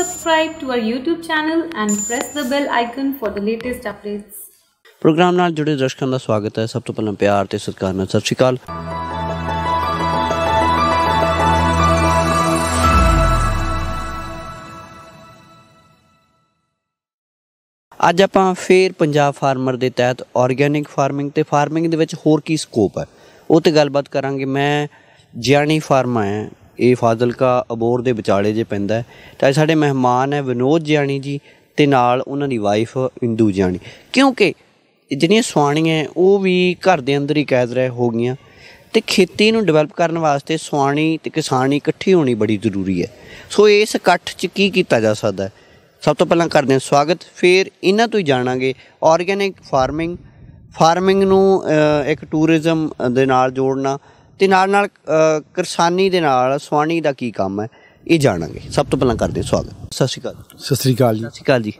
subscribe to our YouTube channel and press the bell icon for the latest updates. Programme ਨਾਲ ਜੁੜੇ ਦਰਸ਼ਕਾਂ ਦਾ ਸਵਾਗਤ ਹੈ ਸਭ ਤੋਂ ਪਹਿਲਾਂ ਪਿਆਰ ਤੇ ਸਤਿਕਾਰ ਨਾਲ ਸਤਿ ਸ਼੍ਰੀ ਅਕਾਲ ਅੱਜ ਆਪਾਂ ਫੇਰ ਪੰਜਾਬ ਫਾਰਮਰ ਦੇ ਤਹਿਤ ਆਰਗੈਨਿਕ ਫਾਰਮਿੰਗ ਤੇ ਫਾਰਮਿੰਗ ਦੇ ਵਿੱਚ ਹੋਰ ਕੀ ਸਕੋਪ ਹੈ ਉਹ ਤੇ ਗੱਲਬਾਤ ਕਰਾਂਗੇ ਮੈਂ ਜਿਆਣੀ ਫਾਰਮਾ ਹੈ ਇਹ ਫਾਜ਼ਲਕਾ ਅਬੋਰ ਦੇ ਵਿਚਾਲੇ ਜੇ ਪੈਂਦਾ ਤਾਂ ਸਾਡੇ ਮਹਿਮਾਨ ਹੈ ਵਿਨੋਦ ਜਾਨੀ ਜੀ ਤੇ ਨਾਲ ਉਹਨਾਂ ਦੀ ਵਾਈਫ ਇੰਦੂ ਜਾਨੀ ਕਿਉਂਕਿ ਜਿਹੜੀਆਂ ਸਵਾਣੀਆਂ ਉਹ ਵੀ ਘਰ ਦੇ ਅੰਦਰ ਹੀ ਕੈਦ ਰਹਿ ਹੋ ਗਈਆਂ ਤੇ ਖੇਤੀ ਨੂੰ ਡਿਵੈਲਪ ਕਰਨ ਵਾਸਤੇ ਸਵਾਣੀ ਤੇ ਕਿਸਾਨੀ ਇਕੱਠੀ ਹੋਣੀ ਬੜੀ ਜ਼ਰੂਰੀ ਹੈ ਸੋ ਇਸ ਇਕੱਠ 'ਚ ਕੀ ਕੀਤਾ ਜਾ ਸਕਦਾ ਹੈ ਸਭ ਤੋਂ ਪਹਿਲਾਂ ਕਰਦੇ ਹਾਂ ਸਵਾਗਤ ਫਿਰ ਇਹਨਾਂ ਤੋਂ ਹੀ ਜਾਣਾਂਗੇ ਆਰਗੈਨਿਕ ਫਾਰਮਿੰਗ ਫਾਰਮਿੰਗ ਨੂੰ ਇੱਕ ਟੂਰਿਜ਼ਮ ਦੇ ਨਾਲ ਜੋੜਨਾ ਤੇ ਨਾਲ ਨਾਲ ਕਿਰਸਾਨੀ ਦੇ ਨਾਲ ਸਵਾਨੀ ਦਾ ਕੀ ਕੰਮ ਹੈ ਇਹ ਜਾਣਾਂਗੇ ਸਭ ਤੋਂ ਪਹਿਲਾਂ ਕਰਦੇ ਸਵਾਗਤ ਸਤਿ ਸ਼੍ਰੀ ਅਕਾਲ ਸਤਿ ਸ਼੍ਰੀ ਅਕਾਲ ਜੀ ਸਤਿ ਸ਼੍ਰੀ ਅਕਾਲ ਜੀ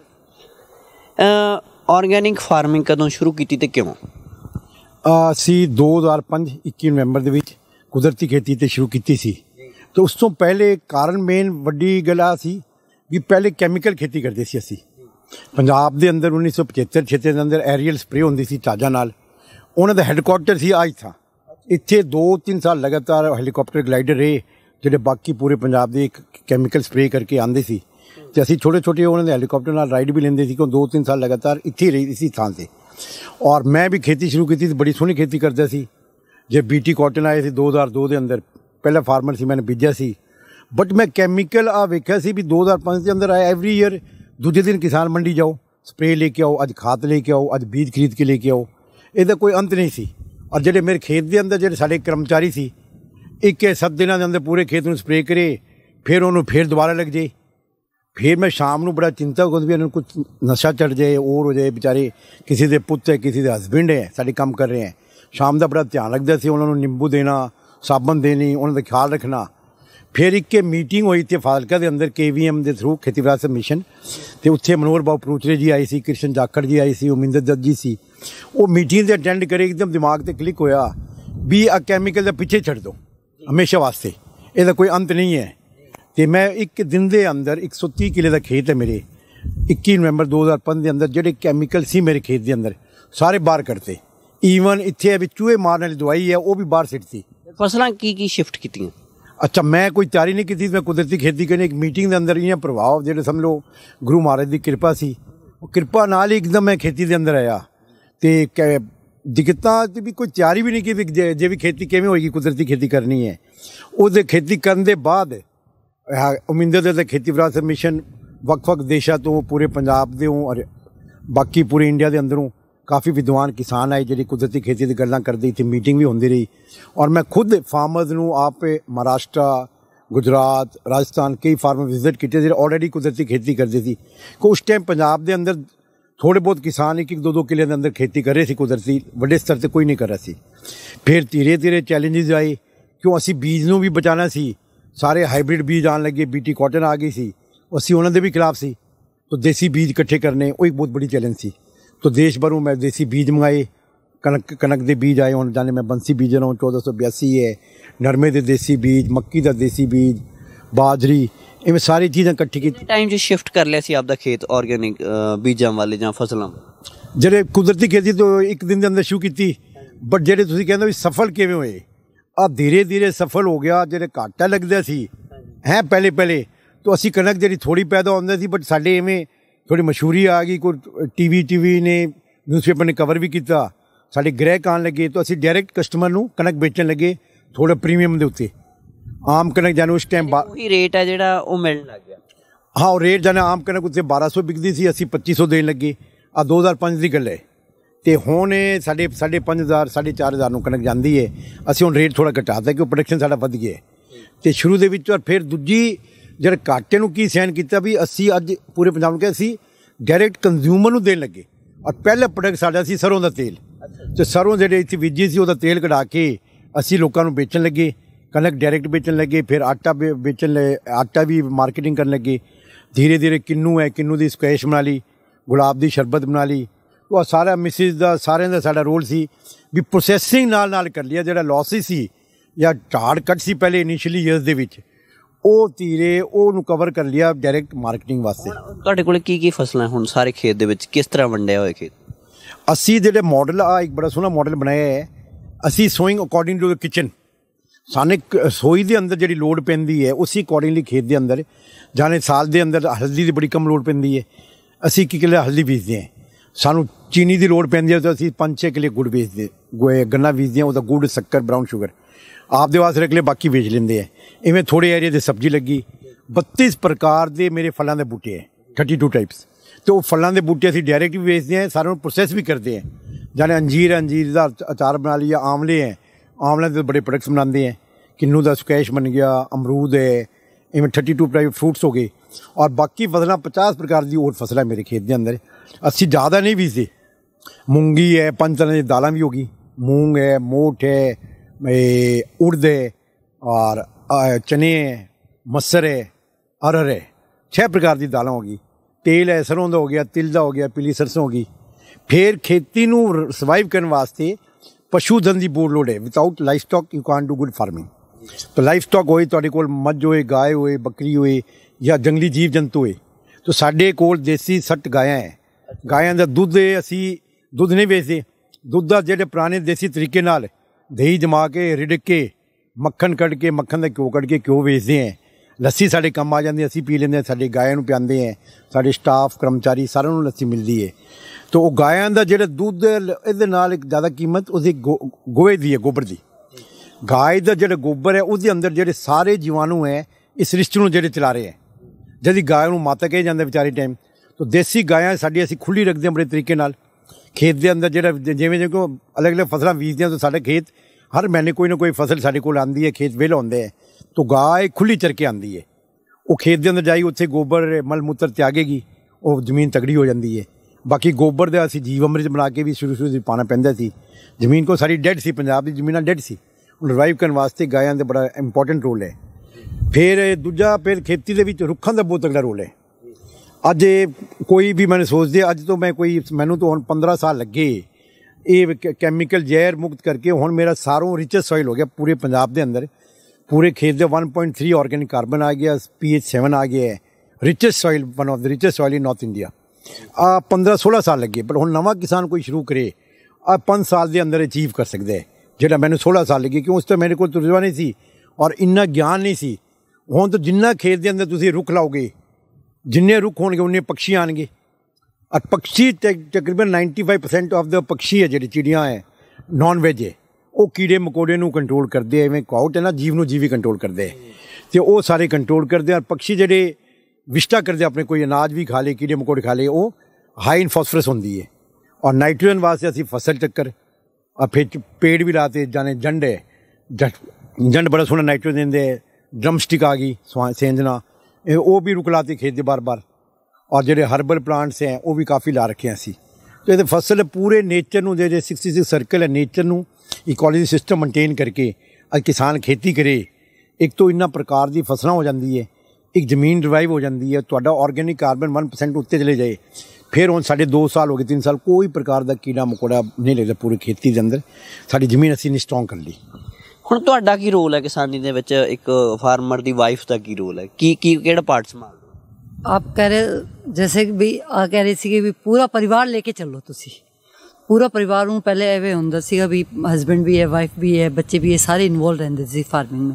ਆਰਗੈਨਿਕ ਫਾਰਮਿੰਗ ਕਦੋਂ ਸ਼ੁਰੂ ਕੀਤੀ ਤੇ ਕਿਉਂ ਅਸੀਂ 2005 21 ਨਵੰਬਰ ਦੇ ਵਿੱਚ ਕੁਦਰਤੀ ਖੇਤੀ ਤੇ ਸ਼ੁਰੂ ਕੀਤੀ ਸੀ ਤੇ ਉਸ ਤੋਂ ਪਹਿਲੇ ਕਾਰਨ ਮੇਨ ਵੱਡੀ ਗੱਲ ਆ ਸੀ ਵੀ ਪਹਿਲੇ ਕੈਮੀਕਲ ਖੇਤੀ ਕਰਦੇ ਸੀ ਅਸੀਂ ਪੰਜਾਬ ਦੇ ਅੰਦਰ 1975 76 ਦੇ ਅੰਦਰ ਐਰੀਅਲ ਸਪਰੇ ਹੁੰਦੀ ਸੀ ਤਾਜਾ ਨਾਲ ਉਹਨਾਂ ਦਾ ਹੈੱਡਕੁਆਰਟਰ ਸੀ ਆਜ ਥਾ ਇੱਥੇ 2-3 ਸਾਲ ਲਗਾਤਾਰ ਹੈਲੀਕਾਪਟਰ ਗਲਾਈਡਰ ਰਹੇ ਜਿਹੜੇ ਬਾਕੀ ਪੂਰੇ ਪੰਜਾਬ ਦੇ ਕੈਮੀਕਲ ਸਪਰੇ ਕਰਕੇ ਆਂਦੇ ਸੀ ਤੇ ਅਸੀਂ ਛੋਟੇ ਛੋਟੇ ਉਹਨਾਂ ਦੇ ਹੈਲੀਕਾਪਟਰ ਨਾਲ ਰਾਈਡ ਵੀ ਲੈਂਦੇ ਸੀ ਕਿਉਂ 2-3 ਸਾਲ ਲਗਾਤਾਰ ਇੱਥੇ ਰਹੀ ਇਸੀ ਥਾਂ ਤੇ ਔਰ ਮੈਂ ਵੀ ਖੇਤੀ ਸ਼ੁਰੂ ਕੀਤੀ ਤੇ ਬੜੀ ਸੋਹਣੀ ਖੇਤੀ ਕਰਦਾ ਸੀ ਜੇ ਬੀਟੀ ਕਾਟਨ ਆਏ ਸੀ 2002 ਦੇ ਅੰਦਰ ਪਹਿਲਾ ਫਾਰਮਰ ਸੀ ਮੈਨੇ ਬੀਜਿਆ ਸੀ ਬਟ ਮੈਂ ਕੈਮੀਕਲ ਆ ਵੇਖਿਆ ਸੀ ਵੀ 2005 ਦੇ ਅੰਦਰ ਆਇਆ ਐਵਰੀ ਈਅਰ ਦੂਜੇ ਦਿਨ ਕਿਸਾਨ ਮੰਡੀ ਜਾਓ ਸਪਰੇ ਲੈ ਕੇ ਆਓ ਅੱਜ ਖਾਦ ਲੈ ਕੇ ਆਓ ਅੱਜ ਬੀਜ ਖਰੀਦ ਕੇ ਲੈ ਕੇ ਆਓ ਇਹਦਾ ਕੋਈ ਅੰਤ ਨਹੀਂ ਸੀ ਔਰ ਜਿਹੜੇ ਮੇਰੇ ਖੇਤ ਦੇ ਅੰਦਰ ਜਿਹੜੇ ਸਾਡੇ ਕਰਮਚਾਰੀ ਸੀ ਇੱਕੇ ਸੱਤ ਦਿਨਾਂ ਦੇ ਅੰਦਰ ਪੂਰੇ ਖੇਤ ਨੂੰ ਸਪਰੇਅ ਕਰੇ ਫਿਰ ਉਹਨੂੰ ਫਿਰ ਦੁਬਾਰਾ ਲੱਗ ਜੇ ਫਿਰ ਮੈਂ ਸ਼ਾਮ ਨੂੰ ਬੜਾ ਚਿੰਤਾ ਹੁੰਦਾ ਵੀ ਇਹਨਾਂ ਨੂੰ ਕੁਝ ਨਸ਼ਾ ਚੜ ਜਾਏ ਹੋਰ ਹੋ ਜਾਏ ਵਿਚਾਰੇ ਕਿਸੇ ਦੇ ਪੁੱਤ ਹੈ ਕਿਸੇ ਦੇ ਹਸਬੰਡ ਹੈ ਸਾਡੇ ਕੰਮ ਕਰ ਰਹੇ ਹੈ ਸ਼ਾਮ ਦਾ ਬੜਾ ਧਿਆਨ ਲੱਗਦਾ ਸੀ ਉਹਨਾਂ ਨੂੰ ਨਿੰਬੂ ਦੇਣਾ ਸਾਬਣ ਦੇਣੀ ਉਹਨਾਂ ਦਾ ਖਿਆਲ ਰੱਖਣਾ ਫਿਰ ਇੱਕ ਮੀਟਿੰਗ ਹੋਈ ਤੇ ਫਾਲਕਾ ਦੇ ਅੰਦਰ ਕੇਵੀਐਮ ਦੇ ਥਰੂ ਖੇਤੀ ਵਿਰਾਸਤ ਮਿਸ਼ਨ ਤੇ ਉੱਥੇ ਮਨੋਰ ਬਾਬੂ ਪਰੂਚਰੇ ਜੀ ਆਏ ਸੀ ਕ੍ਰਿਸ਼ਨ ਜਾਖੜ ਜੀ ਆਏ ਸੀ ਉਮਿੰਦਰ ਦੱਤ ਜੀ ਸੀ ਉਹ ਮੀਟਿੰਗ ਦੇ ਅਟੈਂਡ ਕਰੇ ਇੱਕਦਮ ਦਿਮਾਗ ਤੇ ਕਲਿੱਕ ਹੋਇਆ ਵੀ ਆ ਕੈਮੀਕਲ ਦੇ ਪਿੱਛੇ ਛੱਡ ਦੋ ਹਮੇਸ਼ਾ ਵਾਸਤੇ ਇਹਦਾ ਕੋਈ ਅੰਤ ਨਹੀਂ ਹੈ ਤੇ ਮੈਂ ਇੱਕ ਦਿਨ ਦੇ ਅੰਦਰ 130 ਕਿਲੇ ਦਾ ਖੇਤ ਹੈ ਮੇਰੇ 21 ਨਵੰਬਰ 2015 ਦੇ ਅੰਦਰ ਜਿਹੜੇ ਕੈਮੀਕਲ ਸੀ ਮੇਰੇ ਖੇਤ ਦੇ ਅੰਦਰ ਸਾਰੇ ਬਾਹਰ ਕਰਤੇ ਈਵਨ ਇੱਥੇ ਵੀ ਚੂਹੇ ਮਾਰਨ ਵਾਲੀ ਦਵਾਈ ਹੈ ਉਹ ਵੀ ਬਾਹਰ ਸਿੱਟਤੀ ਫਸਲਾਂ ਕੀ ਕੀ ਸ਼ਿਫਟ ਕੀਤੀਆਂ ਅੱਛਾ ਮੈਂ ਕੋਈ ਤਿਆਰੀ ਨਹੀਂ ਕੀਤੀ ਮੈਂ ਕੁਦਰਤੀ ਖੇਤੀ ਕਰਨੀ ਇੱਕ ਮੀਟਿੰਗ ਦੇ ਅੰਦਰ ਇਹ ਪ੍ਰਭਾਵ ਜਿਹੜੇ ਸਮਝ ਲਓ ਗੁਰੂ ਮਹਾਰਾਜ ਦੀ ਕਿਰਪਾ ਸੀ ਉਹ ਕਿਰਪਾ ਨਾਲ ਹੀ ਇੱਕਦਮ ਮੈਂ ਖੇਤੀ ਦੇ ਅੰਦਰ ਆਇਆ ਤੇ ਦਿੱਕਤਾਂ ਤੇ ਵੀ ਕੋਈ ਤਿਆਰੀ ਵੀ ਨਹੀਂ ਕੀਤੀ ਜੇ ਵੀ ਖੇਤੀ ਕਿਵੇਂ ਹੋਏਗੀ ਕੁਦਰਤੀ ਖੇਤੀ ਕਰਨੀ ਹੈ ਉਹਦੇ ਖੇਤੀ ਕਰਨ ਦੇ ਬਾਅਦ ਉਮਿੰਦਰ ਦੇ ਖੇਤੀ ਵਿਰਾਸਤ ਮਿਸ਼ਨ ਵਕਫ ਦੇਸ਼ਾਂ ਤੋਂ ਪੂਰੇ ਪੰਜਾਬ ਦੇ ਹੋਂ ਔਰ ਬਾਕੀ ਪੂਰੇ ਇੰਡੀਆ ਦੇ ਅੰਦਰੋਂ ਕਾਫੀ ਵਿਦਵਾਨ ਕਿਸਾਨ ਆਏ ਜਿਹੜੀ ਕੁਦਰਤੀ ਖੇਤੀ ਦੀ ਗੱਲਾਂ ਕਰਦੇ ਇੱਥੇ ਮੀਟਿੰਗ ਵੀ ਹੁੰਦੀ ਰਹੀ ਔਰ ਮੈਂ ਖੁਦ ਫਾਰਮਰਸ ਨੂੰ ਆਪੇ ਮਹਾਰਾਸ਼ਟਰ ਗੁਜਰਾਤ ਰਾਜਸਥਾਨ ਕਈ ਫਾਰਮਰ ਵਿਜ਼ਿਟ ਕੀਤੇ ਜਿਹੜੇ ਆਲਰੇਡੀ ਕੁਦਰਤੀ ਖੇਤੀ ਕਰਦੇ ਸੀ ਕੋ ਉਸ ਟਾਈਮ ਪੰਜਾਬ ਦੇ ਅੰਦਰ थोड़े बहुत किसान एक एक दो दो किले के अंदर खेती कर रहे थे कुदरती वे स्तर से कोई नहीं कर रहा सी फिर धीरे धीरे चैलेंजिज आए क्यों असी बीज ਨੂੰ ਵੀ ਬਚਾਣਾ ਸੀ ਸਾਰੇ ਹਾਈਬ੍ਰਿਡ ਬੀਜ ਆਣ ਲੱਗੇ ਬੀਟੀ ਕਾਟਨ ਆ ਗਈ ਸੀ ਅਸੀਂ ਉਹਨਾਂ ਦੇ ਵੀ ਖਿਲਾਫ ਸੀ ਤਾਂ ਦੇਸੀ ਬੀਜ ਇਕੱਠੇ ਕਰਨੇ ਉਹ ਇੱਕ ਬਹੁਤ ਬੜੀ ਚੈਲੰਜ ਸੀ ਤੋ ਦੇਸ਼ भर ਮੈਂ ਦੇਸੀ ਬੀਜ ਮੰਗਾਏ ਕਣਕ ਕਣਕ ਦੇ ਬੀਜ ਆਏ ਹੁਣ ਜਾਨੇ ਮੈਂ ਬੰਸੀ ਬੀਜ ਰਹਾ ਹਾਂ 1482 ਹੈ ਨਰਮੇ ਦੇ ਦੇਸੀ ਬੀਜ ਮੱਕੀ ਦਾ ਦੇਸੀ ਬੀਜ ਬਾਜਰੀ ਇਹ ਸਾਰੀ ਚੀਜ਼ਾਂ ਇਕੱਠੀ ਕੀਤੀ ਟਾਈਮ ਜੇ ਸ਼ਿਫਟ ਕਰ ਲਿਆ ਸੀ ਆਪਦਾ ਖੇਤ ਆਰਗੇਨਿਕ ਬੀਜਾਂ ਵਾਲੇ ਜਾਂ ਫਸਲਾਂ ਜਿਹੜੇ ਕੁਦਰਤੀ ਖੇਤੀ ਤੋਂ ਇੱਕ ਦਿਨ ਦੇ ਅੰਦਰ ਸ਼ੁਰੂ ਕੀਤੀ ਬਟ ਜਿਹੜੇ ਤੁਸੀਂ ਕਹਿੰਦੇ ਵੀ ਸਫਲ ਕਿਵੇਂ ਹੋਏ ਆ ਧੀਰੇ ਧੀਰੇ ਸਫਲ ਹੋ ਗਿਆ ਜਿਹੜੇ ਘਾਟਾ ਲੱਗਦਾ ਸੀ ਹੈ ਪਹਿਲੇ ਪਹਿਲੇ ਤੋਂ ਅਸੀਂ ਕਣਕ ਜਿਹੜੀ ਥੋੜੀ ਪੈਦਾ ਹੁੰਦੀ ਸੀ ਬਟ ਸਾਡੇ ਐਵੇਂ ਥੋੜੀ ਮਸ਼ਹੂਰੀ ਆ ਗਈ ਕੋਈ ਟੀਵੀ ਟੀਵੀ ਨੇ ਨਿਊਜ਼ਪੇਪਰ ਨੇ ਕਵਰ ਵੀ ਕੀਤਾ ਸਾਡੇ ਗ੍ਰਹਿ ਕਾਨ ਲੱਗੇ ਤਾਂ ਅਸੀਂ ਡਾਇਰੈਕਟ ਕਸਟਮਰ ਨੂੰ ਕਣਕ ਵੇਚਣ ਲੱਗੇ ਥੋੜਾ ਪ੍ਰੀਮੀਅਮ ਦੇ ਉੱਤੇ ਆਮ ਕਣਕ ਜਾਨੂ ਉਸ ਟਾਈਮ ਉਹੀ ਰੇਟ ਹੈ ਜਿਹੜਾ ਉਹ ਮਿਲਣ ਲੱਗ ਗਿਆ ਹਾਂ ਉਹ ਰੇਟ ਜਾਨਾ ਆਮ ਕਣਕ ਉੱਤੇ 1200 ਵਿਕਦੀ ਸੀ ਅਸੀਂ 2500 ਦੇਣ ਲੱਗੇ ਆ 2005 ਦੀ ਗੱਲ ਹੈ ਤੇ ਹੁਣ ਸਾਡੇ ਸਾਡੇ 5000 ਸਾਡੇ 4000 ਨੂੰ ਕਣਕ ਜਾਂਦੀ ਹੈ ਅਸੀਂ ਹੁਣ ਰੇਟ ਥੋੜਾ ਘਟਾਤਾ ਕਿ ਪ੍ਰੋਡਕਸ਼ਨ ਸਾਡਾ ਵਧ ਗਿਆ ਤੇ ਸ਼ੁਰੂ ਦੇ ਵਿੱਚ ਔਰ ਫਿਰ ਦੂਜੀ ਜਦ ਕਾਟੇ ਨੂੰ ਕੀ ਸੈਨ ਕੀਤਾ ਵੀ ਅਸੀਂ ਅੱਜ ਪੂਰੇ ਪੰਜਾਬ ਨੂੰ ਕਿ ਅਸੀਂ ਡਾਇਰੈਕਟ ਕੰਜ਼ਿਊਮਰ ਨੂੰ ਦੇਣ ਲੱਗੇ ਔਰ ਪਹਿਲਾ ਪ੍ਰੋਡਕਟ ਸਾਡਾ ਸੀ ਸਰੋਂ ਦਾ ਤੇਲ ਤੇ ਸਰੋਂ ਜਿਹੜੇ ਇੱਥੇ ਬੀਜੀ ਸੀ ਉਹਦਾ ਤੇਲ ਕਢਾ ਕੇ ਅਸੀਂ ਲੋਕਾਂ ਨੂੰ ਵੇਚਣ ਲੱਗੇ ਕਣਕ ਡਾਇਰੈਕਟ ਵੇਚਣ ਲੱਗੇ ਫਿਰ ਆਟਾ ਵੇਚਣ ਲੈ ਆਟਾ ਵੀ ਮਾਰਕੀਟਿੰਗ ਕਰਨ ਲੱਗੇ ਧੀਰੇ ਧੀਰੇ ਕਿੰਨੂ ਹੈ ਕਿੰਨੂ ਦੀ ਸਕੈਸ਼ ਬਣਾ ਲਈ ਗੁਲਾਬ ਦੀ ਸ਼ਰਬਤ ਬਣਾ ਲਈ ਉਹ ਸਾਰਾ ਮਿਸਿਸ ਦਾ ਸਾਰਿਆਂ ਦਾ ਸਾਡਾ ਰੋਲ ਸੀ ਵੀ ਪ੍ਰੋਸੈਸਿੰਗ ਨਾਲ ਨਾਲ ਕਰ ਲਿਆ ਜਿਹੜਾ ਲਾਸ ਸੀ ਜਾਂ ਝਾੜ ਕੱਟ ਸੀ ਪਹਿਲੇ ਇਨੀਸ਼ੀਅਲੀ ਇਅਰਸ ਦੇ ਵਿੱਚ ਉਹ ਤੀਰੇ ਉਹ ਨੂੰ ਕਵਰ ਕਰ ਲਿਆ ਡਾਇਰੈਕਟ ਮਾਰਕੀਟਿੰਗ ਵਾਸਤੇ ਤੁਹਾਡੇ ਕੋਲ ਕੀ ਕੀ ਫਸਲਾਂ ਹੁਣ ਸਾਰੇ ਖੇਤ ਦੇ ਵਿੱਚ ਕਿਸ ਤਰ੍ਹਾਂ ਵੰਡਿਆ ਹੋਇਆ ਖੇਤ ਅਸੀਂ ਜਿਹੜੇ ਮਾਡਲ ਆ ਇੱਕ ਬੜਾ ਸੋਹਣਾ ਮਾਡਲ ਬਣਾਇਆ ਹੈ ਅਸੀਂ sowing according to the kitchen ਸਾਨੇ ਸੋਈ ਦੇ ਅੰਦਰ ਜਿਹੜੀ ਲੋਡ ਪੈਂਦੀ ਹੈ ਉਸੇ ਅਕੋਰਡਿੰਗਲੀ ਖੇਤ ਦੇ ਅੰਦਰ ਜਾਨੇ ਸਾਲ ਦੇ ਅੰਦਰ ਹਲਦੀ ਦੀ ਬੜੀ ਕਮ ਲੋਡ ਪੈਂਦੀ ਹੈ ਅਸੀਂ ਕੀ ਕਿਲੇ ਹਲਦੀ ਬੀਜਦੇ ਹਾਂ ਸਾਨੂੰ ਚੀਨੀ ਦੀ ਲੋਡ ਪੈਂਦੀ ਹੈ ਤਾਂ ਅਸੀਂ 5-6 ਕਿਲੇ ਗੁੜ ਬੀਜਦੇ ਗੋਏ ਗੰਨਾ ਬੀਜਦੇ ਹਾਂ ਉਹਦਾ ਗੁੜ ਸ਼ੱਕਰ ਬ੍ਰਾਊਨ ਸ਼ੂਗਰ ਆਪਦੇ ਵਾਸਤੇ ਰੱਖ ਲਏ ਬਾਕੀ ਵੇਚ ਲੈਂਦੇ ਆ ਇਵੇਂ ਥੋੜੇ ਏਰੀਆ ਦੇ ਸਬਜ਼ੀ ਲੱਗੀ 32 ਪ੍ਰਕਾਰ ਦੇ ਮੇਰੇ ਫਲਾਂ ਦੇ ਬੂਟੇ ਹੈ 32 ਟਾਈਪਸ ਤੇ ਉਹ ਫਲਾਂ ਦੇ ਬੂਟੇ ਅਸੀਂ ਡਾਇਰੈਕਟ ਵੀ ਵੇਚਦੇ ਆ ਸਾਰਿਆਂ ਨੂੰ ਪ੍ਰੋਸੈਸ ਵੀ ਕਰਦੇ ਆ ਜਾਨੇ ਅੰਜੀਰ ਅੰਜੀਰ ਦਾ ਅਚਾਰ ਬਣਾ ਲਿਆ ਆਮਲੇ ਹੈ ਆਮਲੇ ਦੇ ਬੜੇ ਪ੍ਰੋਡਕਟਸ ਬਣਾਉਂਦੇ ਆ किन्नू का सुकैश बन गया अमरूद है इवें थर्टी टू टाइप फ्रूट्स हो गए और बाकी फसलें पचास प्रकार की और फसलें मेरे खेत के अंदर असी ज़्यादा नहीं बीजते मूंगी है पंज तरह की दालें भी होगी मूंग है मोठ है ਉਰਦੇ ਔਰ ਚਨੇ ਮਸਰੇ ਅਰਰੇ ਛੇ ਪ੍ਰਕਾਰ ਦੀ ਦਾਲਾਂ ਹੋ ਗਈ ਤੇਲ तेल ਸਰੋਂ ਦਾ ਹੋ ਗਿਆ ਤਿਲ ਦਾ ਹੋ ਗਿਆ ਪੀਲੀ ਸਰਸੋਂ ਹੋ ਗਈ ਫਿਰ ਖੇਤੀ ਨੂੰ ਸਰਵਾਈਵ ਕਰਨ ਵਾਸਤੇ ਪਸ਼ੂ ਧਨ ਦੀ ਬੋਰ ਲੋੜ ਹੈ without livestock you can't do good farming ਤਾਂ ਲਾਈਫ ਸਟਾਕ ਹੋਏ ਤੁਹਾਡੇ ਕੋਲ ਮੱਝ ਹੋਏ ਗਾਏ ਹੋਏ ਬੱਕਰੀ ਹੋਏ ਜਾਂ ਜੰਗਲੀ ਜੀਵ ਜੰਤੂ ਹੋਏ ਤਾਂ ਸਾਡੇ ਕੋਲ ਦੇਸੀ ਸੱਟ ਗਾਇਆਂ ਹੈ ਗਾਇਆਂ ਦਾ ਦੁੱਧ ਅਸੀਂ ਦੁੱਧ ਨਹੀਂ ਵੇਚਦੇ ਦੁੱਧ ਦਾ ਜਿਹੜੇ ਪੁਰਾਣੇ ਦੇਸੀ ਤਰੀਕੇ ਨਾਲ ਦਹੀਂ ਜਮਾ ਕੇ ਰਿੜਕ ਕੇ ਮੱਖਣ ਕੱਢ ਕੇ ਮੱਖਣ ਦਾ ਘਿਓ ਕੱਢ ਕੇ ਕਿਉਂ ਵੇਚਦੇ ਆ ਲੱਸੀ ਸਾਡੇ ਕੰਮ ਆ ਜਾਂਦੀ ਅਸੀਂ ਪੀ ਲੈਂਦੇ ਆ ਸਾਡੇ ਗਾਇਆਂ ਨੂੰ ਪਿਆਉਂਦੇ ਆ ਸਾਡੇ ਸਟਾਫ ਕਰਮਚਾਰੀ ਸਾਰਿਆਂ ਨੂੰ ਲੱਸੀ ਮਿਲਦੀ ਏ ਤੋਂ ਉਹ ਗਾਇਆਂ ਦਾ ਜਿਹੜਾ ਦੁੱਧ ਇਹਦੇ ਨਾਲ ਇੱਕ ਜ਼ਿਆਦਾ ਕੀਮਤ ਉਹਦੀ ਗੋਏ ਦੀ ਹੈ ਗੋਬਰ ਦੀ ਗਾਇ ਦਾ ਜਿਹੜਾ ਗੋਬਰ ਹੈ ਉਹਦੇ ਅੰਦਰ ਜਿਹੜੇ ਸਾਰੇ ਜੀਵਾਣੂ ਹੈ ਇਸ ਰਿਸ਼ਤ ਨੂੰ ਜਿਹੜੇ ਚਲਾ ਰਹੇ ਹੈ ਹੀ ਗਾਇ ਨੂੰ ਮਾਤਾ ਕਹੇ ਜਾਂਦੇ ਵਿਚਾਰੀ ਟਾਈਮ ਤੋਂ ਦੇਸੀ ਗਾਇਆਂ ਸਾਡੀ ਅਸੀਂ ਖੁੱਲੀ ਰੱਖਦੇ ਹਾਂ ਬੜੇ ਤਰੀਕੇ ਨਾਲ ਖੇਤ ਦੇ ਅੰਦਰ ਜਿਹੜਾ ਜਿਵੇਂ ਜਿਵੇਂ ਕੋ ਅਲੱਗ-ਅਲੱਗ ਫਸਲਾਂ ਬੀਜਦੇ ਆ ਤਾਂ ਸਾਡੇ ਖੇਤ ਹਰ ਮਹੀਨੇ ਕੋਈ ਨਾ ਕੋਈ ਫਸਲ ਸਾਡੇ ਕੋਲ ਆਂਦੀ ਹੈ ਖੇਤ ਵੇਲ ਹੁੰਦੇ ਹੈ ਤੋ ਗਾਇ ਖੁੱਲੀ ਚਰ ਕੇ ਆਂਦੀ ਹੈ ਉਹ ਖੇਤ ਦੇ ਅੰਦਰ ਜਾਈ ਉੱਥੇ ਗੋਬਰ ਮਲ ਮੂਤਰ ਤਿਆਗੇਗੀ ਉਹ ਜ਼ਮੀਨ ਤਗੜੀ ਹੋ ਜਾਂਦੀ ਹੈ ਬਾਕੀ ਗੋਬਰ ਦਾ ਅਸੀਂ ਜੀਵ ਅਮਰਿਤ ਬਣਾ ਕੇ ਵੀ ਸ਼ੁਰੂ ਸ਼ੁਰੂ ਦੀ ਪਾਣਾ ਪੈਂਦਾ ਸੀ ਜ਼ਮੀਨ ਕੋ ਸਾਰੀ ਡੈਡ ਸੀ ਪੰਜਾਬ ਦੀ ਜ਼ਮੀਨਾਂ ਡੈਡ ਸੀ ਉਹ ਰਿਵਾਈਵ ਕਰਨ ਵਾਸਤੇ ਗਾਇਆਂ ਦਾ ਬੜਾ ਇੰਪੋਰਟੈਂਟ ਰੋਲ ਹੈ ਫਿਰ ਦੂਜਾ ਫਿਰ ਖੇਤੀ ਦੇ ਵਿੱਚ ਰੁੱਖਾਂ ਦਾ ਬਹੁਤ ਤਗੜਾ ਰੋਲ ਹੈ ਅੱਜ ਕੋਈ ਵੀ ਮੈਨੂੰ ਸੋਚਦੇ ਅੱਜ ਤੋਂ ਮੈਂ ਕੋਈ ਮੈਨੂੰ ਤਾਂ ਹੁਣ 15 ਸਾਲ ਲੱਗੇ ਇਹ ਕੈਮੀਕਲ ਜ਼ਹਿਰ ਮੁਕਤ ਕਰਕੇ ਹੁਣ ਮੇਰਾ ਸਾਰੋਂ ਰਿਚਸ ਸੋਇਲ ਹੋ ਗਿਆ ਪੂਰੇ ਪੰਜਾਬ ਦੇ ਅੰਦਰ ਪੂਰੇ ਖੇਤ ਦੇ 1.3 ਆਰਗੈਨਿਕ ਕਾਰਬਨ ਆ ਗਿਆ ਪੀਐਚ 7 ਆ ਗਿਆ richest soil one of the richest soil in north India ਆ 15 16 ਸਾਲ ਲੱਗੇ ਪਰ ਹੁਣ ਨਵਾਂ ਕਿਸਾਨ ਕੋਈ ਸ਼ੁਰੂ ਕਰੇ ਆ 5 ਸਾਲ ਦੇ ਅੰਦਰ ਅਚੀਵ ਕਰ ਸਕਦਾ ਹੈ ਜਿਹੜਾ ਮੈਨੂੰ 16 ਸਾਲ ਲੱਗੇ ਕਿਉਂ ਉਸ ਤੇ ਮੇਰੇ ਕੋਲ ਤਜਰਬਾ ਨਹੀਂ ਸੀ ਔਰ ਇੰਨਾ ਗਿਆਨ ਨਹੀਂ ਸੀ ਹੁਣ ਤਾਂ ਜਿੰਨਾ ਖੇਤ ਦੇ ਅੰਦਰ ਤੁਸੀਂ ਰੁੱਖ ਲਾਓਗੇ ਜਿੰਨੇ ਰੁੱਖ ਹੋਣਗੇ ਉਨੇ ਪੰਛੀ ਆਣਗੇ ਅਤ ਪੰਛੀ ਤਕਰੀਬਨ 95% ਆਫ ਦਾ ਪੰਛੀ ਹੈ ਜਿਹੜੇ ਚਿੜੀਆਂ ਹੈ ਨਾਨ ਵੇਜ ਹੈ ਉਹ ਕੀੜੇ ਮਕੋੜੇ ਨੂੰ ਕੰਟਰੋਲ ਕਰਦੇ ਐਵੇਂ ਕਾਊਟ ਹੈ ਨਾ ਜੀਵ ਨੂੰ ਜੀਵੀ ਕੰਟਰੋਲ ਕਰਦੇ ਤੇ ਉਹ ਸਾਰੇ ਕੰਟਰੋਲ ਕਰਦੇ ਆ ਪੰਛੀ ਜਿਹੜੇ ਵਿਸ਼ਟਾ ਕਰਦੇ ਆਪਣੇ ਕੋਈ ਅਨਾਜ ਵੀ ਖਾ ਲੇ ਕੀੜੇ ਮਕੋੜੇ ਖਾ ਲੇ ਉਹ ਹਾਈ ਇਨ ਫਾਸਫਰਸ ਹੁੰਦੀ ਹੈ ਔਰ ਨਾਈਟ੍ਰੋਜਨ ਵਾਸਤੇ ਅਸੀਂ ਫਸਲ ਚੱਕਰ ਆ ਫਿਰ ਪੇੜ ਵੀ ਲਾਤੇ ਜਾਨੇ ਜੰਡੇ ਜੰਡ ਬੜਾ ਸੋਹਣਾ ਨਾਈਟ੍ਰੋਜਨ ਦਿੰਦੇ ਡਰਮਸਟਿਕ ਆ ਗਈ ਸੇਂਜਣਾ ਉਹ ਵੀ ਰੁਕਲਾਤੀ ਖੇਤ ਦੇ ਬਾਰ ਬਾਰ ਔਰ ਜਿਹੜੇ ਹਰਬਲ ਪਲਾਂਟਸ ਹੈ ਉਹ ਵੀ ਕਾਫੀ ਲਾ ਰੱਖੇ ਸੀ ਤੇ ਇਹ ਫਸਲ ਪੂਰੇ ਨੇਚਰ ਨੂੰ ਦੇ ਦੇ 66 ਸਰਕਲ ਹੈ ਨੇਚਰ ਨੂੰ ਇਕੋਲੋਜੀ ਸਿਸਟਮ ਮੇਨਟੇਨ ਕਰਕੇ ਅ ਕਿਸਾਨ ਖੇਤੀ ਕਰੇ ਇੱਕ ਤੋਂ ਇੰਨਾ ਪ੍ਰਕਾਰ ਦੀ ਫਸਲਾਂ ਹੋ ਜਾਂਦੀ ਹੈ ਇੱਕ ਜ਼ਮੀਨ ਰਿਵਾਈਵ ਹੋ ਜਾਂਦੀ ਹੈ ਤੁਹਾਡਾ ਆਰਗੈਨਿਕ ਕਾਰਬਨ 1% ਉੱਤੇ ਚਲੇ ਜਾਏ ਫਿਰ ਹੁਣ ਸਾਡੇ 2 ਸਾਲ ਹੋ ਗਏ 3 ਸਾਲ ਕੋਈ ਪ੍ਰਕਾਰ ਦਾ ਕੀੜਾ ਮਕੋੜਾ ਨਹੀਂ ਲੱਗਦਾ ਪੂਰੀ ਖੇਤੀ ਦੇ ਅੰਦਰ ਸਾਡੀ ਜ਼ਮੀਨ ਅਸੀਂ ਨੇ ਸਟਰੋਂਗ ਕਰ ਲਈ ਹੁਣ ਤੁਹਾਡਾ ਕੀ ਰੋਲ ਹੈ ਕਿਸਾਨੀ ਦੇ ਵਿੱਚ ਇੱਕ ਫਾਰਮਰ ਦੀ ਵਾਈਫ ਦਾ ਕੀ ਰੋਲ ਹੈ ਕੀ ਕੀ ਕਿਹੜਾ ਪਾਰਟ ਸੰਭਾਲ आप कह रहे जैसे कि ਵੀ ਆ ਕਹਿ ਰਹੇ ਸੀਗੇ ਵੀ ਪੂਰਾ ਪਰਿਵਾਰ ਲੈ ਕੇ ਚੱਲੋ ਤੁਸੀਂ ਪੂਰਾ ਪਰਿਵਾਰ ਨੂੰ ਪਹਿਲੇ ਐਵੇਂ ਹੁੰਦਾ ਸੀਗਾ ਵੀ ਹਸਬੰਡ ਵੀ ਹੈ ਵਾਈਫ ਵੀ ਹੈ ਬੱਚੇ ਵੀ ਹੈ ਸਾਰੇ ਇਨਵੋਲਡ ਰਹਿੰਦੇ ਸੀ ਫਾਰਮਿੰਗ ਮੇ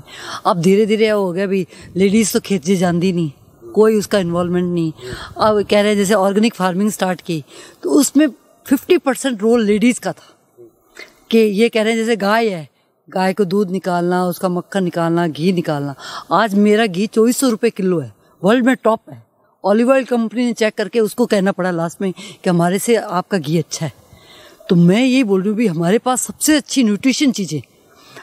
अब धीरे धीरे हो गया भी लेडीज तो खेत जी ਜਾਂਦੀ नहीं कोई उसका इन्वॉल्वमेंट नहीं अब कह रहे हैं जैसे ऑर्गेनिक फार्मिंग स्टार्ट की तो उसमें फिफ्टी परसेंट रोल लेडीज़ का था कि ये कह रहे हैं जैसे गाय है गाय को दूध निकालना उसका मक्खन निकालना घी निकालना आज मेरा घी चौबीस सौ रुपये किलो है वर्ल्ड में टॉप है ऑलिव ऑयल कंपनी ने चेक करके उसको कहना पड़ा लास्ट में कि हमारे से आपका घी अच्छा है तो मैं यही बोल रही हूँ भी हमारे पास सबसे अच्छी न्यूट्रिशन चीज़ें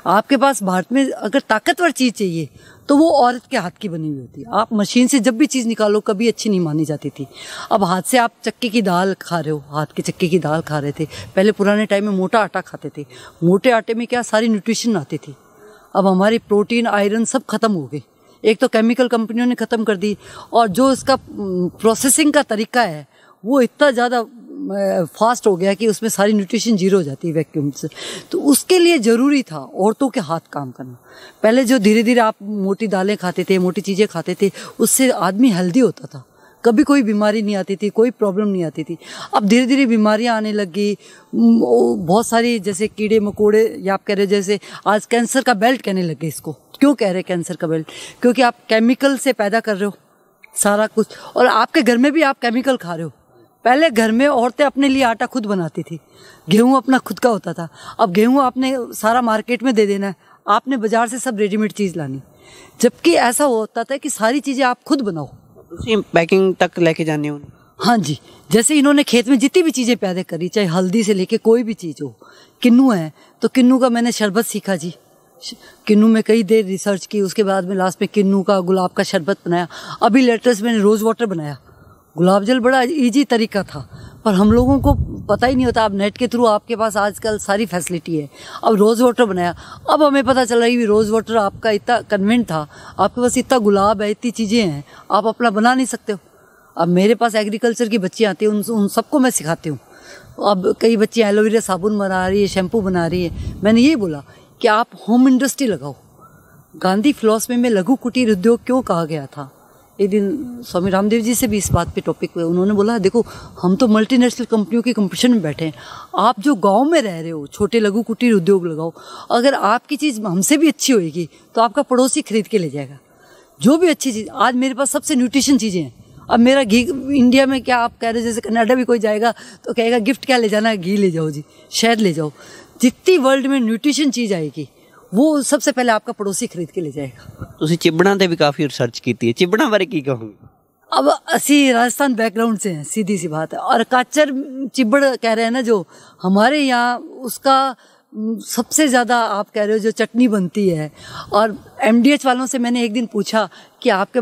आपके पास भारत में अगर ताकतवर चीज़ चाहिए तो वो औरत के हाथ की बनी हुई होती है आप मशीन से जब भी चीज़ निकालो कभी अच्छी नहीं मानी जाती थी अब हाथ से आप चक्के की दाल खा रहे हो हाथ के चक्के की दाल खा रहे थे पहले पुराने टाइम में मोटा आटा खाते थे मोटे आटे में क्या सारी न्यूट्रिशन आती थी अब हमारी प्रोटीन आयरन सब खत्म हो गए एक तो केमिकल कंपनियों ने ख़त्म कर दी और जो इसका प्रोसेसिंग mm, का तरीका है वो इतना ज़्यादा फास्ट हो गया कि उसमें सारी न्यूट्रिशन जीरो हो जाती है वैक्यूम से तो उसके लिए ज़रूरी था औरतों के हाथ काम करना पहले जो धीरे धीरे आप मोटी दालें खाते थे मोटी चीज़ें खाते थे उससे आदमी हेल्दी होता था कभी कोई बीमारी नहीं आती थी कोई प्रॉब्लम नहीं आती थी अब धीरे धीरे बीमारियां आने लग गई बहुत सारी जैसे कीड़े मकोड़े या आप कह रहे हो जैसे आज कैंसर का बेल्ट कहने लग गए इसको क्यों कह रहे कैंसर का बेल्ट क्योंकि आप केमिकल से पैदा कर रहे हो सारा कुछ और आपके घर में भी आप केमिकल खा रहे हो पहले घर में औरतें अपने लिए आटा खुद बनाती थी गेहूँ अपना खुद का होता था अब गेहूँ आपने सारा मार्केट में दे देना है आपने बाजार से सब रेडीमेड चीज़ लानी जबकि ऐसा होता था कि सारी चीज़ें आप खुद बनाओ उसी पैकिंग तक लेके जाने हो हाँ जी जैसे इन्होंने खेत में जितनी भी चीज़ें पैदा करी चाहे हल्दी से लेके कोई भी चीज़ हो किन्नू है तो किन्नू का मैंने शरबत सीखा जी किन्नू में कई देर रिसर्च की उसके बाद में लास्ट में किन्नू का गुलाब का शरबत बनाया अभी लेटेस्ट मैंने रोज़ वाटर बनाया गुलाब जल बड़ा ईजी तरीका था पर हम लोगों को पता ही नहीं होता अब नेट के थ्रू आपके पास आजकल सारी फैसिलिटी है अब रोज़ वाटर बनाया अब हमें पता चल रहा है कि रोज़ वाटर आपका इतना कन्वेंट था आपके पास इतना गुलाब है इतनी चीज़ें हैं आप अपना बना नहीं सकते हो अब मेरे पास एग्रीकल्चर की बच्ची आती हैं उन उन सबको मैं सिखाती हूँ अब कई बच्ची एलोवेरा साबुन बना रही है शैम्पू बना रही है मैंने ये बोला कि आप होम इंडस्ट्री लगाओ गांधी फिलोसफी में लघु कुटीर उद्योग क्यों कहा गया था एक दिन स्वामी रामदेव जी से भी इस बात पे टॉपिक हुए उन्होंने बोला देखो हम तो मल्टीनेशनल कंपनियों के कंपटीशन में बैठे हैं आप जो गांव में रह रहे हो छोटे लघु कुटीर उद्योग लगाओ अगर आपकी चीज़ हमसे भी अच्छी होएगी तो आपका पड़ोसी खरीद के ले जाएगा जो भी अच्छी चीज़ आज मेरे पास सबसे न्यूट्रिशन चीज़ें हैं अब मेरा घी इंडिया में क्या आप कह रहे हो जैसे कनाडा भी कोई जाएगा तो कहेगा गिफ्ट क्या ले जाना घी ले जाओ जी शहद ले जाओ जितनी वर्ल्ड में न्यूट्रिशन चीज़ आएगी वो सबसे पहले आपका पड़ोसी खरीद के ले जाएगा ਜਾਏਗਾ चिबड़ा ਚਿਬੜਾਂ भी काफी रिसर्च ਰਿਸਰਚ ਕੀਤੀ चिबड़ा बारे की ਕੀ अब असी राजस्थान बैकग्राउंड से हैं सीधी सी बात है और काचर चिबड़ कह रहे हैं ना जो हमारे यहाँ उसका सबसे ज़्यादा आप कह रहे हो जो चटनी बनती है और एम वालों से मैंने एक दिन पूछा कि आपके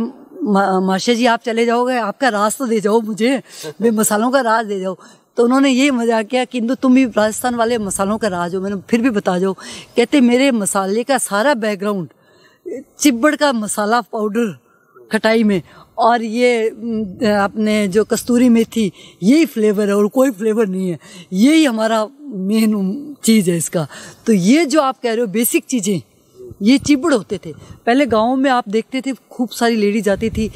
माशा जी आप चले जाओगे आपका राज तो दे जाओ मुझे मैं मसालों का राज दे जाओ तो उन्होंने ये मजाक किया कि इंदू तुम भी राजस्थान वाले मसालों का राज हो मैंने फिर भी बता जाओ कहते मेरे मसाले का सारा बैकग्राउंड चिब्बड़ का मसाला पाउडर खटाई में और ये अपने जो कस्तूरी मेथी यही फ्लेवर है और कोई फ्लेवर नहीं है यही हमारा मेन चीज़ है इसका तो ये जो आप कह रहे हो बेसिक चीज़ें ये चिबड़ होते थे पहले गाँव में आप देखते थे खूब सारी लेडीज आती थी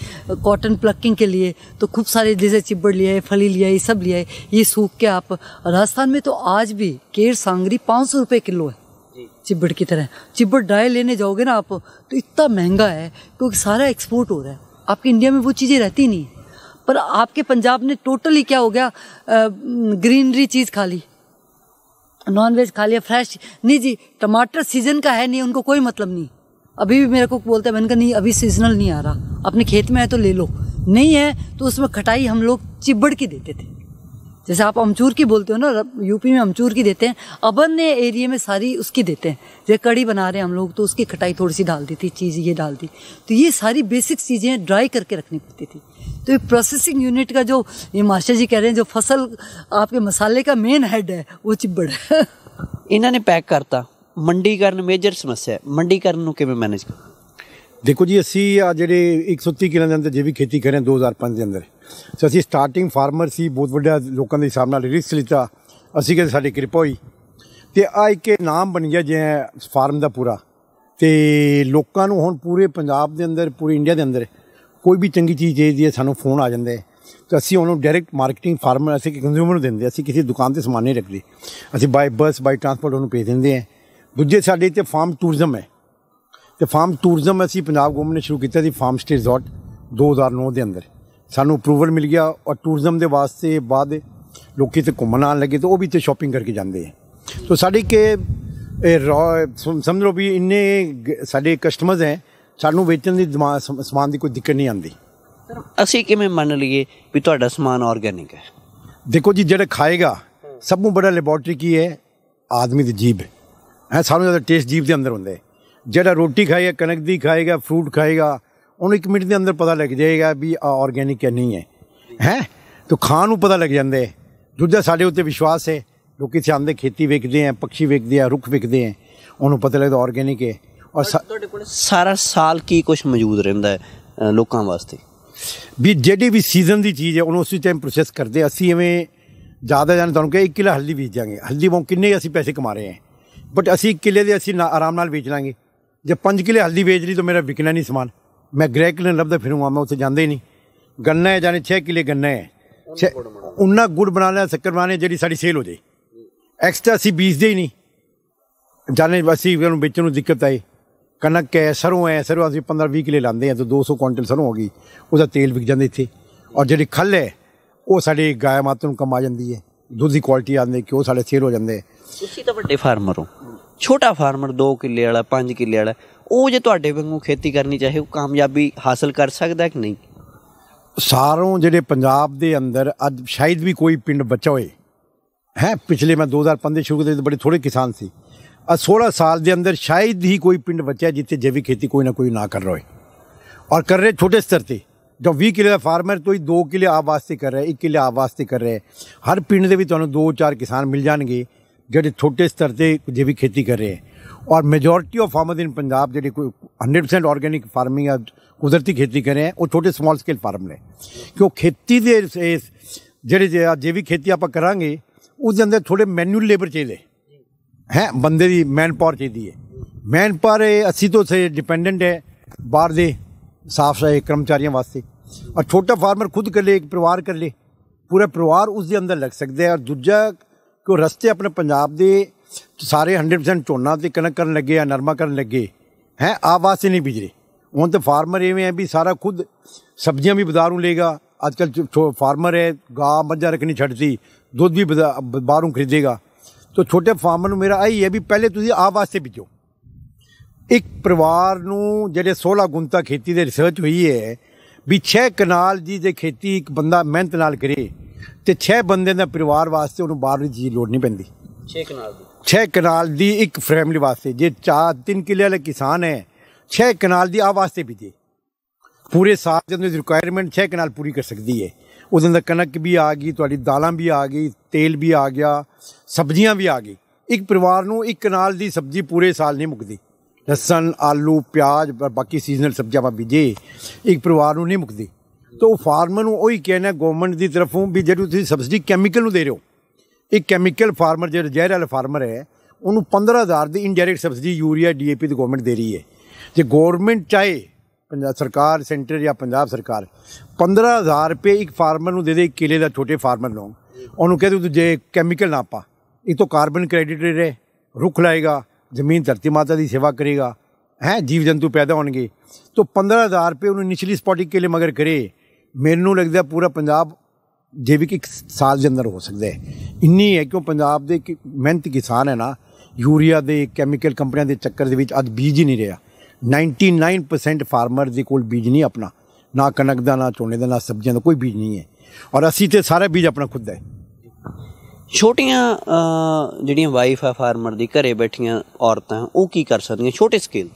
कॉटन प्लकिंग के लिए तो खूब सारे जैसे चिबड़ लिया है फली लिया है सब लिया है ये सूख के आप राजस्थान में तो आज भी केर सांगरी पाँच सौ रुपये किलो है चिबड़ की तरह चिबड़ ड्राई लेने जाओगे ना आप तो इतना महंगा है क्योंकि सारा एक्सपोर्ट हो रहा है आपके इंडिया में वो चीज़ें रहती नहीं पर आपके पंजाब ने टोटली क्या हो गया ग्रीनरी चीज़ खा ली नॉन वेज खा लिया फ्रेश नहीं जी टमाटर सीजन का है नहीं उनको कोई मतलब नहीं अभी भी मेरे को बोलता है मैंने कहा नहीं अभी सीजनल नहीं आ रहा अपने खेत में है तो ले लो नहीं है तो उसमें खटाई हम लोग चिबड़ की देते थे जैसे आप अमचूर की बोलते हो ना यूपी में अमचूर की देते हैं अबन एरिया में सारी उसकी देते हैं जैसे कड़ी बना रहे हैं हम लोग तो उसकी खटाई थोड़ी सी डाल दी थी चीज़ ये डाल दी तो ये सारी बेसिक चीज़ें ड्राई करके रखनी पड़ती थी तो ये प्रोसेसिंग यूनिट का जो ये मास्टर जी कह रहे हैं जो फसल आपके मसाले का मेन हेड है वो चिब्बड़ है ਇਹਨਾਂ ਨੇ ਪੈਕ ਕਰਤਾ ਮੰਡੀ ਕਰਨ ਮੇਜਰ ਸਮੱਸਿਆ ਹੈ ਮੰਡੀ ਕਰਨ ਨੂੰ ਕਿਵੇਂ ਮੈਨੇਜ ਕਰਨਾ ਦੇਖੋ ਜੀ ਅਸੀਂ ਆ ਜਿਹੜੇ 130 ਕਿਲੋ ਦੇ ਅੰਦਰ ਜੇ ਵੀ ਖੇਤੀ ਕਰ ਰਹੇ ਹਾਂ 2005 ਦੇ ਅੰਦਰ ਸੋ ਅਸੀਂ ਸਟਾਰਟਿੰਗ ਫਾਰਮਰ ਸੀ ਬਹੁਤ ਵੱਡਾ ਲੋਕਾਂ ਦੇ ਹਿਸਾਬ ਨਾਲ ਰਿਸਕ ਲਿੱਤਾ ਅਸੀਂ ਕਿ ਸਾਡੀ ਕਿਰਪਾ ਹੋਈ ਤੇ ਆ ਇੱਕ ਨਾਮ ਬਣ ਗਿਆ ਜੇ ਫਾਰਮ ਦਾ ਪੂਰਾ ਤੇ ਲੋਕਾਂ ਨੂੰ ਹੁਣ ਪੂਰੇ ਪੰਜਾਬ ਦੇ ਅੰਦਰ ਪੂਰੀ ਇੰਡੀਆ ਦੇ ਅੰਦਰ ਕੋਈ ਵੀ ਚੰਗੀ ਚੀਜ਼ ਚਾਹੀਦੀ ਹੈ ਸਾਨੂੰ ਫੋਨ ਆ ਜਾਂਦੇ ਤੇ ਅਸੀਂ ਉਹਨੂੰ ਡਾਇਰੈਕਟ ਮਾਰਕੀਟਿੰਗ ਫਾਰਮਰ ਅਸੀਂ ਕੰਜ਼ਿਊਮਰ ਨੂੰ ਦਿੰਦੇ ਅਸੀਂ ਕਿਸੇ ਦੁਕਾਨ ਤੇ ਸਮਾਨ ਨਹੀਂ ਰੱਖਦੇ ਅਸੀਂ ਬਾਈ ਬੱਸ ਬਾਈ ਟਰਾਂਸਪੋਰਟ ਉਹਨੂੰ ਭੇਜ ਦਿੰਦੇ ਆ ਦੂਜੇ ਸਾਡੇ ਇੱਥੇ ਫਾਰਮ ਟੂਰਿਜ਼ਮ ਹੈ ਤੇ ਫਾਰਮ ਟੂਰਿਜ਼ਮ ਅਸੀਂ ਪੰਜਾਬ ਗਵਰਨਮੈਂਟ ਨੇ ਸ਼ੁਰੂ ਕੀਤਾ ਸੀ ਫਾਰਮ ਸਟੇ ਰਿਜ਼ੋਰਟ 2009 ਦੇ ਅੰਦਰ ਸਾਨੂੰ ਅਪਰੂਵਲ ਮਿਲ ਗਿਆ ਔਰ ਟੂਰਿਜ਼ਮ ਦੇ ਵਾਸਤੇ ਬਾਅਦ ਲੋਕੀ ਤੇ ਘੁੰਮਣ ਆਣ ਲੱਗੇ ਤੇ ਉਹ ਵੀ ਤੇ ਸ਼ਾਪਿੰਗ ਕਰਕੇ ਜਾਂਦੇ ਆ ਤੋ ਸਾਡੇ ਕੇ ਸਮਝ ਲਓ ਵੀ ਇੰਨੇ ਸਾਡੇ ਕਸਟਮਰਸ ਹੈ ਸਾਨੂੰ ਵੇਚਣ ਦੀ ਸਮਾਨ ਦੀ ਕੋਈ ਦਿੱਕਤ ਨਹੀਂ ਆਉਂਦੀ ਅਸੀਂ ਕਿਵੇਂ ਮੰਨ ਲਈਏ ਵੀ ਤੁਹਾਡਾ ਸਮਾਨ ਆਰਗੈਨਿਕ ਹੈ ਦੇਖੋ ਜੀ ਜਿਹੜਾ ਖਾਏਗਾ ਸਭ ਤੋਂ ਵੱਡਾ ਲੈਬੋਰਟਰੀ ਕੀ ਹੈ ਆਦਮੀ ਦੀ ਜੀਬ ਹੈ ਸਾਨੂੰ ਜਿਆਦਾ ਟੇਸਟ ਜੀਬ ਦੇ ਅੰਦਰ ਹੁੰਦੇ ਜਿਹੜਾ ਰੋਟੀ ਖਾਏਗਾ ਕਣਕ ਦੀ ਖਾਏਗਾ ਫਰੂਟ ਖਾਏਗਾ ਉਹਨੂੰ 1 ਮਿੰਟ ਦੇ ਅੰਦਰ ਪਤਾ ਲੱਗ ਜਾਏਗਾ ਵੀ ਆ ਆਰਗੈਨਿਕ ਹੈ ਨਹੀਂ ਹੈ ਹੈ ਤਾਂ ਖਾਣ ਨੂੰ ਪਤਾ ਲੱਗ ਜਾਂਦੇ ਦੂਜਾ ਸਾਡੇ ਉੱਤੇ ਵਿਸ਼ਵਾਸ ਹੈ ਲੋਕੀ ਇੱਥੇ ਖੇਤੀ ਵੇਖਦੇ ਆ ਪੰਛੀ ਵੇਖਦੇ ਆ ਰੁੱਖ ਵੇਖਦੇ ਆ ਉਹਨੂੰ ਪਤਾ ਲੱਗਦਾ ਆਰਗੈਨਿਕ ਹੈ ਔਰ ਤੁਹਾਡੇ ਕੋਲ ਸਾਰਾ ਸਾਲ ਕੀ ਕੁਝ ਮੌਜੂਦ ਰਹਿੰਦਾ ਹੈ ਲੋਕਾਂ ਵਾਸਤੇ ਵੀ ਜਿਹੜੀ ਵੀ ਸੀਜ਼ਨ ਦੀ ਚੀਜ਼ ਹੈ ਉਹਨੂੰ ਉਸੇ ਟਾਈਮ ਪ੍ਰੋਸੈਸ ਕਰਦੇ ਅਸੀਂ ਐਵੇਂ ਜ਼ਿਆਦਾ ਜਾਣ ਤੁਹਾਨੂੰ ਕਿ 1 ਕਿਲੋ ਹਲਦੀ ਵੇਚਾਂਗੇ ਹਲਦੀ ਬੋਂ ਕਿੰਨੇ ਅਸੀਂ ਪੈਸੇ ਕਮਾ ਰਹੇ ਹਾਂ ਬਟ ਅਸੀਂ 1 ਕਿਲੇ ਦੇ ਅਸੀਂ ਆਰਾਮ ਨਾਲ ਵੇਚ ਲਾਂਗੇ ਜੇ 5 ਕਿਲੇ ਹਲਦੀ ਵੇਚ ਲਈ ਤਾਂ ਮੇਰਾ ਵਿਕਣਾ ਨਹੀਂ ਸਮਾਨ ਮੈਂ ਗ੍ਰਹਿ ਕਿਲੇ ਲੱਭਦਾ ਫਿਰੂੰਗਾ ਮੈਂ ਉੱਥੇ ਜਾਂਦਾ ਹੀ ਨਹੀਂ ਗੰਨਾ ਹੈ ਜਾਨੇ 6 ਕਿਲੇ ਗੰਨਾ ਹੈ ਉਹਨਾਂ ਗੁੜ ਬਣਾ ਲਿਆ ਸ਼ੱਕਰ ਬਣਾਣੇ ਜਿਹੜੀ ਸਾਡੀ ਸੇਲ ਹੋ ਜਾਏ ਐਕਸਟਰਾ ਅਸੀਂ ਬੀਜਦੇ ਹੀ ਨਹੀਂ ਜਾਨੇ ਅਸੀਂ ਉਹਨੂੰ ਵੇਚਣ ਨੂੰ ਦਿੱਕਤ ਆਈ ਕਣਕ ਐ ਸਰੋਂ ਐ ਸਰੋਂ ਅਸੀਂ 15-20 ਕਿਲੇ ਲਾਂਦੇ ਆ ਤੇ 200 ਕੁਇੰਟਲ ਸਰੋਂ ਹੋ ਗਈ ਉਹਦਾ ਤੇਲ ਵਿਕ ਜਾਂਦਾ ਇੱਥੇ ਔਰ ਜਿਹੜੀ ਖੱਲ ਐ ਉਹ ਸਾਡੇ ਗਾਇ ਮਾਤ ਨੂੰ ਕਮਾ ਜਾਂਦੀ ਐ ਦੁੱਧ ਦੀ ਕੁਆਲਿਟੀ ਆਉਂਦੀ ਕਿ ਉਹ ਸਾਡੇ ਸੇਲ ਹੋ ਜਾਂਦੇ ਤੁਸੀਂ ਤਾਂ ਵੱਡੇ ਫਾਰਮਰ ਹੋ ਛੋਟਾ ਫਾਰਮਰ 2 ਕਿੱਲੇ ਵਾਲਾ 5 ਕਿੱਲੇ ਵਾਲਾ ਉਹ ਜੇ ਤੁਹਾਡੇ ਵਾਂਗੂ ਖੇਤੀ ਕਰਨੀ ਚਾਹੇ ਉਹ ਕਾਮਯਾਬੀ ਹਾਸਲ ਕਰ ਸਕਦਾ ਕਿ ਨਹੀਂ ਸਾਰੋਂ ਜਿਹੜੇ ਪੰਜਾਬ ਦੇ ਅੰਦਰ ਅੱਜ ਸ਼ਾਇਦ ਵੀ ਕੋਈ ਪਿੰਡ ਬਚਾ ਹੋਏ ਹੈ ਪਿਛਲੇ ਮੈਂ 2015 ਸ਼ੁਰੂ ਦੇ ਬੜੇ ਥੋੜੇ ਕਿਸਾਨ ਸੀ सोलह साल के अंदर शायद ही कोई पिंड बचा जिथे जैविक खेती कोई ना कोई ना कर रहा है और कर रहे छोटे स्तर से जब भी किले फार्मर तो दो किले आप वास्ते कर रहे एक किले आप वास्ते कर रहे हर पिंड के भी ਤੁਹਾਨੂੰ ਦੋ ਚਾਰ ਕਿਸਾਨ ਮਿਲ ਜਾਣਗੇ ਜਿਹੜੇ ਛੋਟੇ ਸਤਰ ਤੇ ਜੈਵਿਕ ਖੇਤੀ ਕਰ ਰਹੇ ਔਰ majority of farmer in Punjab ਜਿਹੜੇ ਕੋਈ 100% ਆਰਗੈਨਿਕ ਫਾਰਮਿੰਗ ਆ ਕੁਦਰਤੀ ਖੇਤੀ ਕਰ ਰਹੇ ਉਹ ਛੋਟੇ ਸਮਾਲ ਸਕੇਲ ਫਾਰਮ ਨੇ ਕਿਉਂ ਖੇਤੀ ਦੇ ਜਿਹੜੇ ਜੈਵਿਕ ਖੇਤੀ ਆਪਾਂ ਕਰਾਂਗੇ ਉਹਦੇ ਅੰਦਰ ਥੋੜੇ ਮੈਨੂਅਲ ਲੇਬਰ ਚਾਹੀਦੇ हैं बंदे दी मैन पावर चाहिए ऐ मैन पावर अस्सी तो से डिपेंडेंट है बाहर दे साफ सफाई कर्मचारियों वास्ते और छोटा फार्मर खुद कर ले एक परिवार कर ले पूरा परिवार उस दे अंदर लग सकता है और दूजा को रस्ते अपने पंजाब दे ਸਾਰੇ 100% ਝੋਨਾ ਤੇ ਕਣਕ ਕਰਨ ਲੱਗੇ ਆ ਨਰਮਾ ਕਰਨ ਲੱਗੇ ਹੈ ਆ ਵਾਸਤੇ ਨਹੀਂ ਬਿਜਰੇ ਹੁਣ ਤੇ ਫਾਰਮਰ ਐਵੇਂ ਆ ਵੀ ਸਾਰਾ ਖੁਦ ਸਬਜ਼ੀਆਂ ਵੀ ਬਾਜ਼ਾਰੋਂ ਲੇਗਾ ਅੱਜ फार्मर है गा मझा रखनी ਰੱਖਣੀ ਛੱਡਦੀ भी ਵੀ ਬਾਜ਼ਾਰੋਂ खरीदेगा ਤੋਂ ਛੋਟੇ ਫਾਰਮਰ ਨੂੰ ਮੇਰਾ ਆਈ ਹੈ ਵੀ ਪਹਿਲੇ ਤੁਸੀਂ ਆਪ ਵਾਸਤੇ ਬੀਜੋ ਇੱਕ ਪਰਿਵਾਰ ਨੂੰ ਜਿਹੜੇ 16 ਗੁੰਤਾ ਖੇਤੀ ਦੇ ਰਿਸਰਚ ਹੋਈ ਹੈ ਵੀ 6 ਕਨਾਲ ਦੀ ਜੇ ਖੇਤੀ ਇੱਕ ਬੰਦਾ ਮਿਹਨਤ ਨਾਲ ਕਰੇ ਤੇ 6 ਬੰਦੇ ਦਾ ਪਰਿਵਾਰ ਵਾਸਤੇ ਉਹਨੂੰ ਬਾਹਰ ਦੀ ਚੀਜ਼ ਲੋੜ ਨਹੀਂ ਪੈਂਦੀ 6 ਕਨਾਲ ਦੀ 6 ਕਨਾਲ ਦੀ ਇੱਕ ਫੈਮਿਲੀ ਵਾਸਤੇ ਜੇ 4 3 ਕਿੱਲੇ ਵਾਲੇ ਕਿਸਾਨ ਹੈ 6 ਕਨਾਲ ਦੀ ਆ ਵਾਸਤੇ ਬੀਜੇ ਪੂਰੇ ਸਾਲ ਦੇ ਰਿਕੁਆਇਰਮੈਂਟ 6 ਕਨਾਲ ਪੂਰੀ ਕਰ ਸਕਦੀ ਹੈ ਉਹਦੇ ਅੰਦਰ ਕਣਕ ਵੀ ਆ ਗਈ ਤੁਹਾਡੀ ਦਾਲਾਂ ਵੀ ਆ ਗਈ ਤੇਲ ਵੀ ਆ ਗਿਆ ਸਬਜ਼ੀਆਂ ਵੀ ਆ ਗਈ ਇੱਕ ਪਰਿਵਾਰ ਨੂੰ ਇੱਕ ਕਨਾਲ ਦੀ ਸਬਜ਼ੀ ਪੂਰੇ ਸਾਲ ਨਹੀਂ ਮੁੱਕਦੀ ਲਸਣ ਆਲੂ ਪਿਆਜ਼ ਬਾਕੀ ਸੀਜ਼ਨਲ ਸਬਜ਼ੀਆਂ ਆਪਾਂ ਬੀਜੇ ਇੱਕ ਪਰਿਵਾਰ ਨੂੰ ਨਹੀਂ ਮੁੱਕਦੀ ਤੋ ਫਾਰਮਰ ਨੂੰ ਉਹੀ ਕਹਿਣਾ ਗਵਰਨਮੈਂਟ ਦੀ ਤਰਫੋਂ ਵੀ ਜਿਹੜੀ ਤੁਸੀਂ ਸਬਸਿਡੀ ਕੈਮੀਕਲ ਨੂੰ ਦੇ ਰਹੇ ਹੋ ਇੱਕ ਕੈਮੀਕਲ ਫਾਰਮਰ ਜਿਹੜਾ ਜ਼ਹਿਰ ਵਾਲਾ ਫਾਰਮਰ ਹੈ ਉਹਨੂੰ 15000 ਦੀ ਇਨਡਾਇਰੈਕਟ ਸਬਸਿਡੀ ਯੂਰੀਆ ਡੀਏਪੀ ਦੀ ਗਵਰਨਮੈਂਟ ਦੇ ਰਹੀ ਹੈ ਜੇ ਗਵਰਨਮੈਂਟ ਚਾਹੇ ਪੰਜਾਬ ਸਰਕਾਰ ਸੈਂਟਰ ਜਾਂ ਪੰਜਾਬ ਸਰਕਾਰ 15000 ਰੁਪਏ ਇੱਕ ਫਾਰਮਰ ਨੂੰ ਦੇ ਦੇ ਕਿਲੇ ਦਾ ਛੋਟੇ ਫਾਰਮਰ ਨੂੰ ਉਹਨੂੰ ਕਹਦੇ ਤੂੰ ਜੇ ਕੈਮੀਕਲ ਨਾ ਪਾ ਇਹ ਤੋਂ ਕਾਰਬਨ ਕ੍ਰੈਡਿਟ ਰਹੇ ਰੁੱਖ ਲਾਏਗਾ ਜ਼ਮੀਨ ਧਰਤੀ ਮਾਤਾ ਦੀ ਸੇਵਾ ਕਰੇਗਾ ਹੈ ਜੀਵ ਜੰਤੂ ਪੈਦਾ ਹੋਣਗੇ ਤੋਂ 15000 ਰੁਪਏ ਉਹਨੂੰ ਨਿਚਲੀ ਸਪੋਟਿੰਗ ਕੇ ਲਈ ਮਗਰ ਕਰੇ ਮੈਨੂੰ ਲੱਗਦਾ ਪੂਰਾ ਪੰਜਾਬ ਜੈਵਿਕ ਇੱਕ ਸਾਲ ਦੇ ਅੰਦਰ ਹੋ ਸਕਦਾ ਹੈ ਇੰਨੀ ਹੈ ਕਿਉਂ ਪੰਜਾਬ ਦੇ ਮਿਹਨਤ ਕਿਸਾਨ ਹੈ ਨਾ ਯੂਰੀਆ ਦੇ ਕੈਮੀਕਲ ਕੰਪਨੀਆਂ ਦੇ ਚੱਕਰ ਦੇ ਵਿੱਚ ਅੱਜ ਬੀਜ ਹੀ ਨਹੀਂ ਰਿਹਾ नाइनटी नाइन परसेंट फार्मर को बीज नहीं अपना ना कनक का ना झोने का ना ਦਾ का कोई बीज नहीं है और असी तो सारा बीज अपना खुद है छोटिया ਜਿਹੜੀਆਂ ਵਾਈਫ ਆ फार्मर ਦੀ ਘਰੇ ਬੈਠੀਆਂ ਔਰਤਾਂ की कर सकती ਸਕਦੀਆਂ स्केल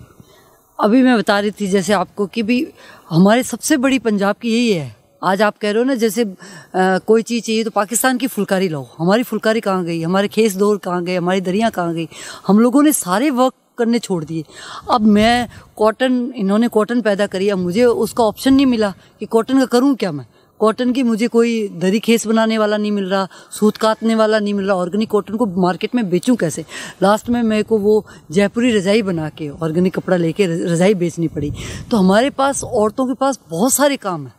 अभी मैं बता रही थी जैसे आपको कि भी हमारे सबसे बड़ी पंजाब की यही है आज आप कह रहे हो ना जैसे आ, कोई चीज़ चाहिए तो पाकिस्तान की फुलकारी लाओ हमारी फुलकारी कहाँ गई हमारे खेस दौर कहाँ गए हमारी दरिया कहाँ गई हम लोगों ने सारे वक्त करने छोड़ दिए अब मैं कॉटन इन्होंने कॉटन पैदा करी अब मुझे उसका ऑप्शन नहीं मिला कि कॉटन का करूँ क्या मैं कॉटन की मुझे कोई दरी खेस बनाने वाला नहीं मिल रहा सूत काटने वाला नहीं मिल रहा ऑर्गेनिक कॉटन को मार्केट में बेचूं कैसे लास्ट में मेरे को वो जयपुरी रजाई बना के ऑर्गेनिक कपड़ा लेके रजाई बेचनी पड़ी तो हमारे पास औरतों के पास बहुत सारे काम हैं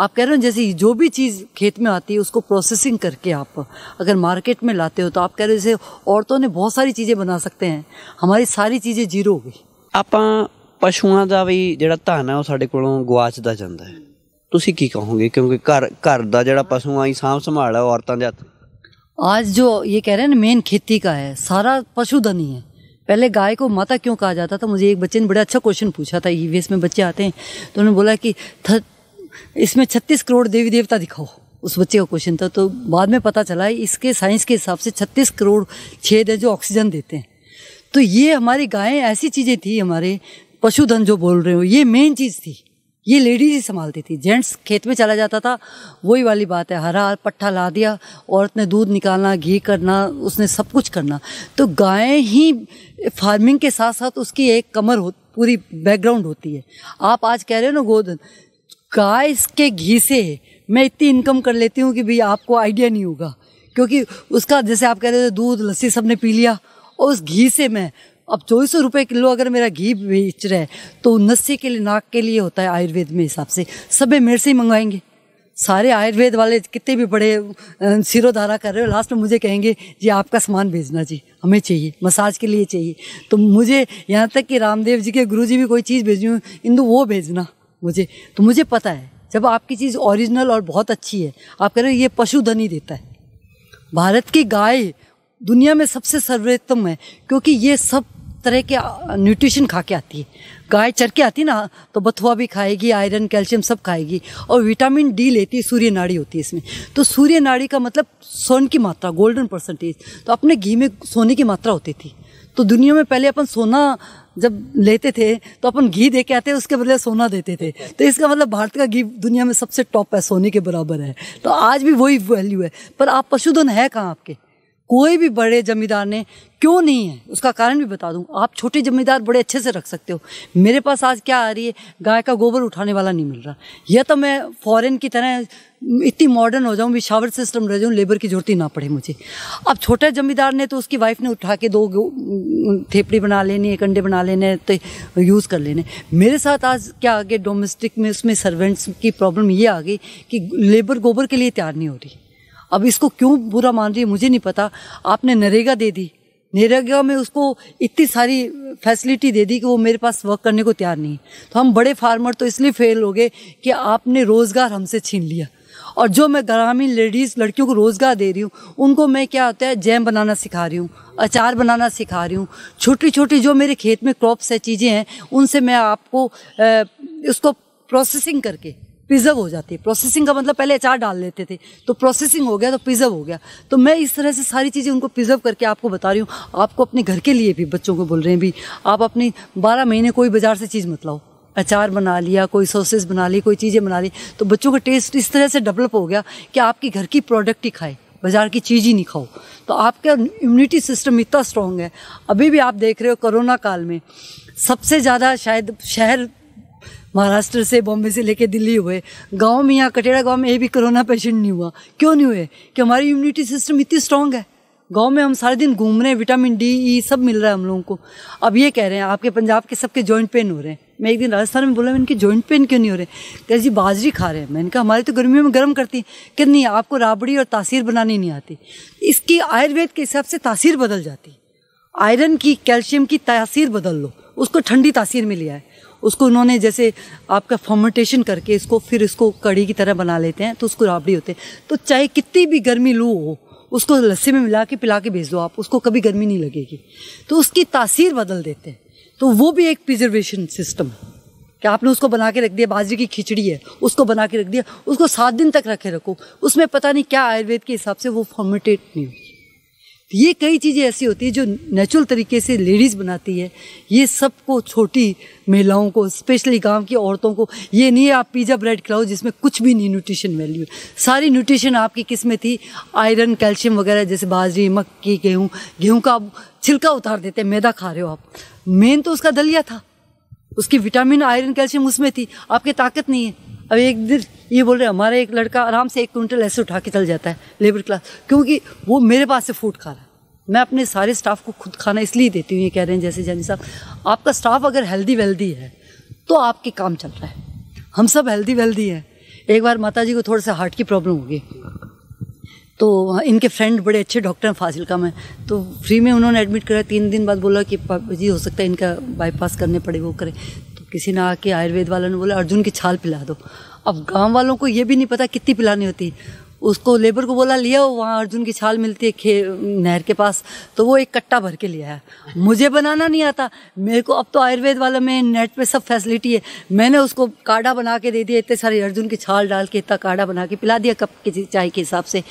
आप कह रहे हो जैसे जो भी चीज़ खेत में आती है उसको प्रोसेसिंग करके आप अगर मार्केट में लाते हो तो आप कह रहे हो जैसे औरतों ने बहुत सारी चीज़ें बना सकते हैं हमारी सारी चीजें जीरो हो गई आप ਪਸ਼ੂਆਂ का भी जोड़ा धन है वो साढ़े को गुआचता जाता है तुम की कहोगे क्योंकि घर घर का ਜਿਹੜਾ पशु ਦੀ सामभ संभाल है ਔਰਤਾਂ आज जो ये कह रहे हैं ना मेन खेती का है सारा पशुधन ही है पहले गाय को माता क्यों कहा जाता था मुझे एक बच्चे ने बड़ा अच्छा क्वेश्चन पूछा था ईवीएस e में बच्चे आते हैं तो उन्होंने बोला कि इसमें छत्तीस करोड़ देवी देवता दिखाओ उस बच्चे का क्वेश्चन था तो बाद में पता चला इसके साइंस के हिसाब से छत्तीस करोड़ छेद है जो ऑक्सीजन देते हैं तो ये हमारी गायें ऐसी चीज़ें थी हमारे पशुधन जो बोल रहे हो ये मेन चीज़ थी ये लेडीज ही संभालती थी जेंट्स खेत में चला जाता था वही वाली बात है हरा पट्ठा ला दिया औरत ने दूध निकालना घी करना उसने सब कुछ करना तो गायें ही फार्मिंग के साथ साथ उसकी एक कमर हो पूरी बैकग्राउंड होती है आप आज कह रहे हो ना गोधन गाय के घी से मैं इतनी इनकम कर लेती हूँ कि भैया आपको आइडिया नहीं होगा क्योंकि उसका जैसे आप कह रहे थे दूध लस्सी सबने पी लिया और उस घी से मैं अब चौबीस सौ रुपये किलो अगर मेरा घी बेच रहा है तो नस्सी के लिए नाक के लिए होता है आयुर्वेद में हिसाब से सब मेरे से ही मंगवाएंगे सारे आयुर्वेद वाले कितने भी बड़े सिरोधारा कर रहे हो लास्ट में मुझे कहेंगे जी आपका सामान भेजना जी हमें चाहिए मसाज के लिए चाहिए तो मुझे यहाँ तक कि रामदेव जी के गुरु जी भी कोई चीज़ भेजी हूँ इंदू वो भेजना मुझे तो मुझे पता है जब आपकी चीज़ ओरिजिनल और बहुत अच्छी है आप कह रहे हो ये पशुधन ही देता है भारत की गाय दुनिया में सबसे सर्वोत्तम है क्योंकि ये सब तरह के न्यूट्रिशन खा के आती है गाय चर के आती ना तो बथुआ भी खाएगी आयरन कैल्शियम सब खाएगी और विटामिन डी लेती है सूर्य नाड़ी होती है इसमें तो सूर्य नाड़ी का मतलब सोन की मात्रा गोल्डन परसेंटेज तो अपने घी में सोने की मात्रा होती थी तो दुनिया में पहले अपन सोना जब लेते थे तो अपन घी दे के आते उसके बदले सोना देते थे तो इसका मतलब भारत का घी दुनिया में सबसे टॉप है सोने के बराबर है तो आज भी वही वैल्यू है पर आप पशुधन है कहाँ आपके कोई भी बड़े जमींदार ने क्यों नहीं है उसका कारण भी बता दूँ आप छोटे जमींदार बड़े अच्छे से रख सकते हो मेरे पास आज क्या आ रही है गाय का गोबर उठाने वाला नहीं मिल रहा यह तो मैं फॉरेन की तरह इतनी मॉडर्न हो जाऊँ भी शावर सिस्टम रह जाऊँ लेबर की जरूरत ही ना पड़े मुझे अब छोटा जमींदार ने तो उसकी वाइफ ने उठा के दो थेपड़ी बना लेनी एक अंडे बना लेने तो यूज़ कर लेने मेरे साथ आज क्या आ गया डोमेस्टिक में उसमें सर्वेंट्स की प्रॉब्लम ये आ गई कि लेबर गोबर के लिए तैयार नहीं हो रही अब इसको क्यों बुरा मान रही है मुझे नहीं पता आपने नरेगा दे दी नरेगा में उसको इतनी सारी फैसिलिटी दे दी कि वो मेरे पास वर्क करने को तैयार नहीं तो हम बड़े फार्मर तो इसलिए फेल हो गए कि आपने रोज़गार हमसे छीन लिया और जो मैं ग्रामीण लेडीज़ लड़कियों को रोज़गार दे रही हूँ उनको मैं क्या होता है जैम बनाना सिखा रही हूँ अचार बनाना सिखा रही हूँ छोटी छोटी जो मेरे खेत में क्रॉप्स है चीज़ें हैं उनसे मैं आपको उसको प्रोसेसिंग करके प्रिजर्व हो जाती है प्रोसेसिंग का मतलब पहले अचार डाल लेते थे तो प्रोसेसिंग हो गया तो प्रिजर्व हो गया तो मैं इस तरह से सारी चीज़ें उनको प्रिजर्व करके आपको बता रही हूँ आपको अपने घर के लिए भी बच्चों को बोल रहे हैं भी आप अपनी बारह महीने कोई बाज़ार से चीज़ मत लाओ अचार बना लिया कोई सॉसेस बना ली कोई चीज़ें बना ली तो बच्चों का टेस्ट इस तरह से डेवलप हो गया कि आपकी घर की प्रोडक्ट ही खाए बाज़ार की चीज़ ही नहीं खाओ तो आपका इम्यूनिटी सिस्टम इतना स्ट्रॉन्ग है अभी भी आप देख रहे हो कोरोना काल में सबसे ज़्यादा शायद शहर महाराष्ट्र से बॉम्बे से लेके दिल्ली हुए गांव में यहाँ कटेरा गांव में ये भी कोरोना पेशेंट नहीं हुआ क्यों नहीं हुए कि हमारी इम्यूनिटी सिस्टम इतनी स्ट्रांग है गांव में हम सारे दिन घूम रहे हैं विटामिन डी ई सब मिल रहा है हम लोगों को अब ये कह रहे हैं आपके पंजाब के सबके जॉइंट पेन हो रहे हैं मैं एक दिन राजस्थान में बोला इनके जॉइंट पेन क्यों नहीं हो रहे कह जी बाजरी खा रहे हैं मैंने कहा हमारी तो गर्मियों में गर्म करती कि नहीं आपको राबड़ी और तासीर बनानी नहीं आती इसकी आयुर्वेद के हिसाब से तासीर बदल जाती आयरन की कैल्शियम की तासीर बदल लो उसको ठंडी तासीर में लिया है उसको उन्होंने जैसे आपका फॉर्मेटेशन करके इसको फिर इसको कड़ी की तरह बना लेते हैं तो उसको राबड़ी होते हैं तो चाहे कितनी भी गर्मी लू हो उसको लस्सी में मिला के पिला के भेज दो आप उसको कभी गर्मी नहीं लगेगी तो उसकी तासीर बदल देते हैं तो वो भी एक प्रिजर्वेशन सिस्टम है कि आपने उसको बना के रख दिया बाजरे की खिचड़ी है उसको बना के रख दिया उसको सात दिन तक रखे रखो उसमें पता नहीं क्या आयुर्वेद के हिसाब से वो फॉर्मेटेड नहीं हुई ये कई चीज़ें ऐसी होती है जो नेचुरल तरीके से लेडीज़ बनाती है ये सबको छोटी महिलाओं को स्पेशली गांव की औरतों को ये नहीं है आप पिज़्ज़ा ब्रेड खिलाओ जिसमें कुछ भी नहीं न्यूट्रिशन वैल्यू सारी न्यूट्रिशन आपकी किस में थी आयरन कैल्शियम वगैरह जैसे बाजरी मक्की गेहूँ गेहूँ का छिलका उतार देते हैं मैदा खा रहे हो आप मेन तो उसका दलिया था उसकी विटामिन आयरन कैल्शियम उसमें थी आपकी ताकत नहीं है अब एक दिन ये बोल रहे हमारा एक लड़का आराम से एक क्विंटल ऐसे उठा के चल जाता है लेबर क्लास क्योंकि वो मेरे पास से फूड खा रहा है मैं अपने सारे स्टाफ को खुद खाना इसलिए देती हूँ ये कह रहे हैं जैसे जानी साहब आपका स्टाफ अगर हेल्दी वेल्दी है तो आपके काम चल रहा है हम सब हेल्दी वेल्दी हैं एक बार माता जी को थोड़ा सा हार्ट की प्रॉब्लम होगी तो इनके फ्रेंड बड़े अच्छे डॉक्टर हैं फाजिल का में तो फ्री में उन्होंने एडमिट कराया तीन दिन बाद बोला कि जी हो सकता है इनका बाईपास करने पड़े वो करें किसी ने आके आयुर्वेद वालों ने बोला अर्जुन की छाल पिला दो अब गांव वालों को ये भी नहीं पता कितनी पिलानी होती उसको लेबर को बोला लिया हो वहाँ अर्जुन की छाल मिलती है खे नहर के पास तो वो एक कट्टा भर के लिया है मुझे बनाना नहीं आता मेरे को अब तो आयुर्वेद वाला में नेट पे सब फैसिलिटी है मैंने उसको काढ़ा बना के दे दिया इतने सारे अर्जुन की छाल डाल के इतना काढ़ा बना के पिला दिया कप के चाय के हिसाब से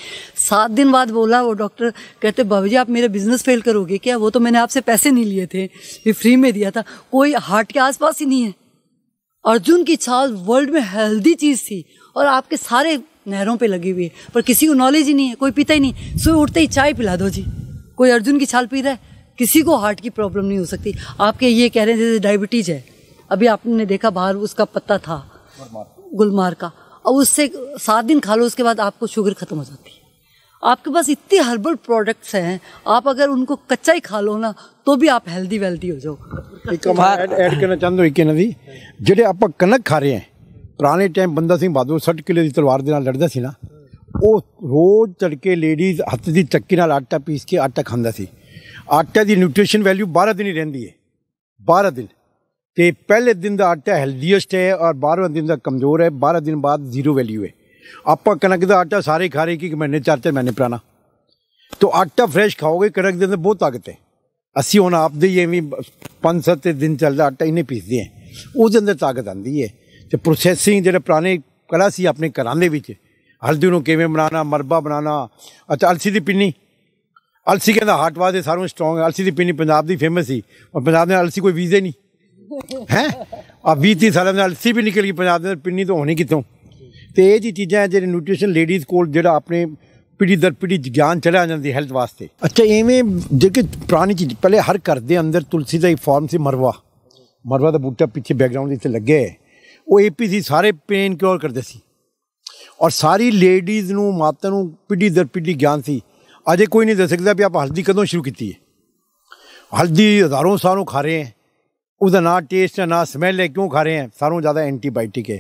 सात दिन बाद बोला वो डॉक्टर कहते भाभी जी आप मेरा बिजनेस फेल करोगे क्या वो तो मैंने आपसे पैसे नहीं लिए थे ये फ्री में दिया था कोई हार्ट के आसपास ही नहीं है अर्जुन की छाल वर्ल्ड में हेल्दी चीज़ थी और आपके सारे नहरों पे लगी हुई है पर किसी को नॉलेज ही नहीं है कोई पीता ही नहीं सुबह उठते ही चाय पिला दो जी कोई अर्जुन की छाल पी रहा है किसी को हार्ट की प्रॉब्लम नहीं हो सकती आपके ये कह रहे हैं जैसे डायबिटीज है अभी आपने देखा बाहर उसका पत्ता था गुलमार का अब उससे सात दिन खा लो उसके बाद आपको शुगर ख़त्म हो जाती है आपके पास इतने हर्बल प्रोडक्ट्स हैं आप अगर उनको कच्चा ही खा लो ना तो भी आप हेल्दी वेल्दी हो जाओ एक ऐड करना चाहते हो एक नदी जेडे आप कनक खा रहे हैं ਪੁਰਾਣੇ ਟਾਈਮ ਬੰਦਾ ਸਿੰਘ ਬਹਾਦਰ ਸੱਟ ਕਿਲੇ ਦੀ ਤਲਵਾਰ ਦੇ ਨਾਲ ਲੜਦਾ ਸੀ ਨਾ ਉਹ ਰੋਜ਼ ਤੜਕੇ ਲੇਡੀਜ਼ ਹੱਥ ਦੀ ਚੱਕੀ ਨਾਲ ਆਟਾ ਪੀਸ ਕੇ ਆਟਾ ਖਾਂਦਾ ਸੀ ਆਟਾ ਦੀ ਨਿਊਟ੍ਰੀਸ਼ਨ ਵੈਲਿਊ 12 ਦਿਨ ਹੀ ਰਹਿੰਦੀ ਹੈ 12 ਦਿਨ ਤੇ ਪਹਿਲੇ ਦਿਨ ਦਾ ਆਟਾ ਹੈਲਦੀਐਸਟ ਹੈ ਔਰ 12ਵੇਂ ਦਿਨ ਦਾ ਕਮਜ਼ੋਰ ਹੈ 12 ਦਿਨ ਬਾਅਦ ਜ਼ੀਰੋ ਵੈਲਿਊ ਹੈ ਆਪਾਂ ਕਣਕ ਦਾ ਆਟਾ ਸਾਰੇ ਖਾ ਰਹੇ ਕਿ ਮਹੀਨੇ ਚਾਰ ਚਾਰ ਮਹੀਨੇ ਪੁਰਾਣਾ तो आटा फ्रेश खाओगे कड़क दिन बहुत ताकत है असी हम आप दी एवं पंज सत्त दिन चलता आटा इन्हें पीसते हैं उसके अंदर ताकत आती है ਤੇ ਪ੍ਰੋਸੈਸਿੰਗ ਜਿਹੜੇ ਪੁਰਾਣੇ ਕਲਾ ਸੀ ਆਪਣੇ ਘਰਾਂ ਦੇ ਵਿੱਚ ਹਲਦੀ ਨੂੰ ਕਿਵੇਂ ਬਣਾਉਣਾ ਮਰਬਾ ਬਣਾਉਣਾ ਅਤੇ ਅਲਸੀ ਦੀ ਪਿੰਨੀ ਅਲਸੀ ਕਹਿੰਦਾ ਹਾਰਟ ਵਾਸਤੇ ਸਾਰੋਂ ਸਟਰੋਂਗ ਹੈ ਅਲਸੀ ਦੀ ਪਿੰਨੀ ਪੰਜਾਬ ਦੀ ਫੇਮਸ ਸੀ ਔਰ ਪੰਜਾਬ ਦੇ ਅਲਸੀ ਕੋਈ ਵੀਜ਼ੇ ਨਹੀਂ ਹੈ ਆ 20 30 ਸਾਲਾਂ ਨਾਲ ਅਲਸੀ ਵੀ ਨਿਕਲ ਗਈ ਪੰਜਾਬ ਦੇ ਪਿੰਨੀ ਤੋਂ ਹੋਣੀ ਕਿੱਥੋਂ ਤੇ ਇਹ ਜੀ ਚੀਜ਼ਾਂ ਜਿਹੜੇ ਨਿਊਟ੍ਰੀਸ਼ਨ ਲੇਡੀਜ਼ ਕੋਲ ਜਿਹੜਾ ਆਪਣੇ ਪੀੜੀ ਦਰ ਪੀੜੀ ਗਿਆਨ ਆ ਜਾਂਦੀ ਹੈਲਥ ਵਾਸਤੇ ਅੱਛਾ ਐਵੇਂ ਜਿਹੜੇ ਪੁਰਾਣੀ ਚੀਜ਼ ਪਹਿਲੇ ਹਰ ਘਰ ਦੇ ਅੰਦਰ ਤੁਲਸੀ ਦਾ ਇੱਕ ਫਾਰਮ ਸੀ ਮਰਵਾ ਮਰਵਾ ਦਾ ਬੂਟਾ ਪਿੱਛੇ ਬੈਕਗ੍ਰਾਉਂਡ ਇੱਥੇ ਲੱਗੇ ਹੈ ਉਹ ए पी सी सारे पेन क्योर करते और सारी लेडीज़ ਮਾਤਾ माता पीढ़ी दर ਪੀੜੀ ਗਿਆਨ ਸੀ ਅਜੇ ਕੋਈ ਨਹੀਂ ਦੱਸ ਸਕਦਾ ਵੀ ਆਪ ਹਲਦੀ ਕਦੋਂ ਸ਼ੁਰੂ ਕੀਤੀ ਹੈ हल्दी हज़ारों सालों खा रहे हैं उसका ना टेस्ट है ना स्मेल है क्यों खा रहे हैं सारों ज़्यादा एंटीबायोटिक है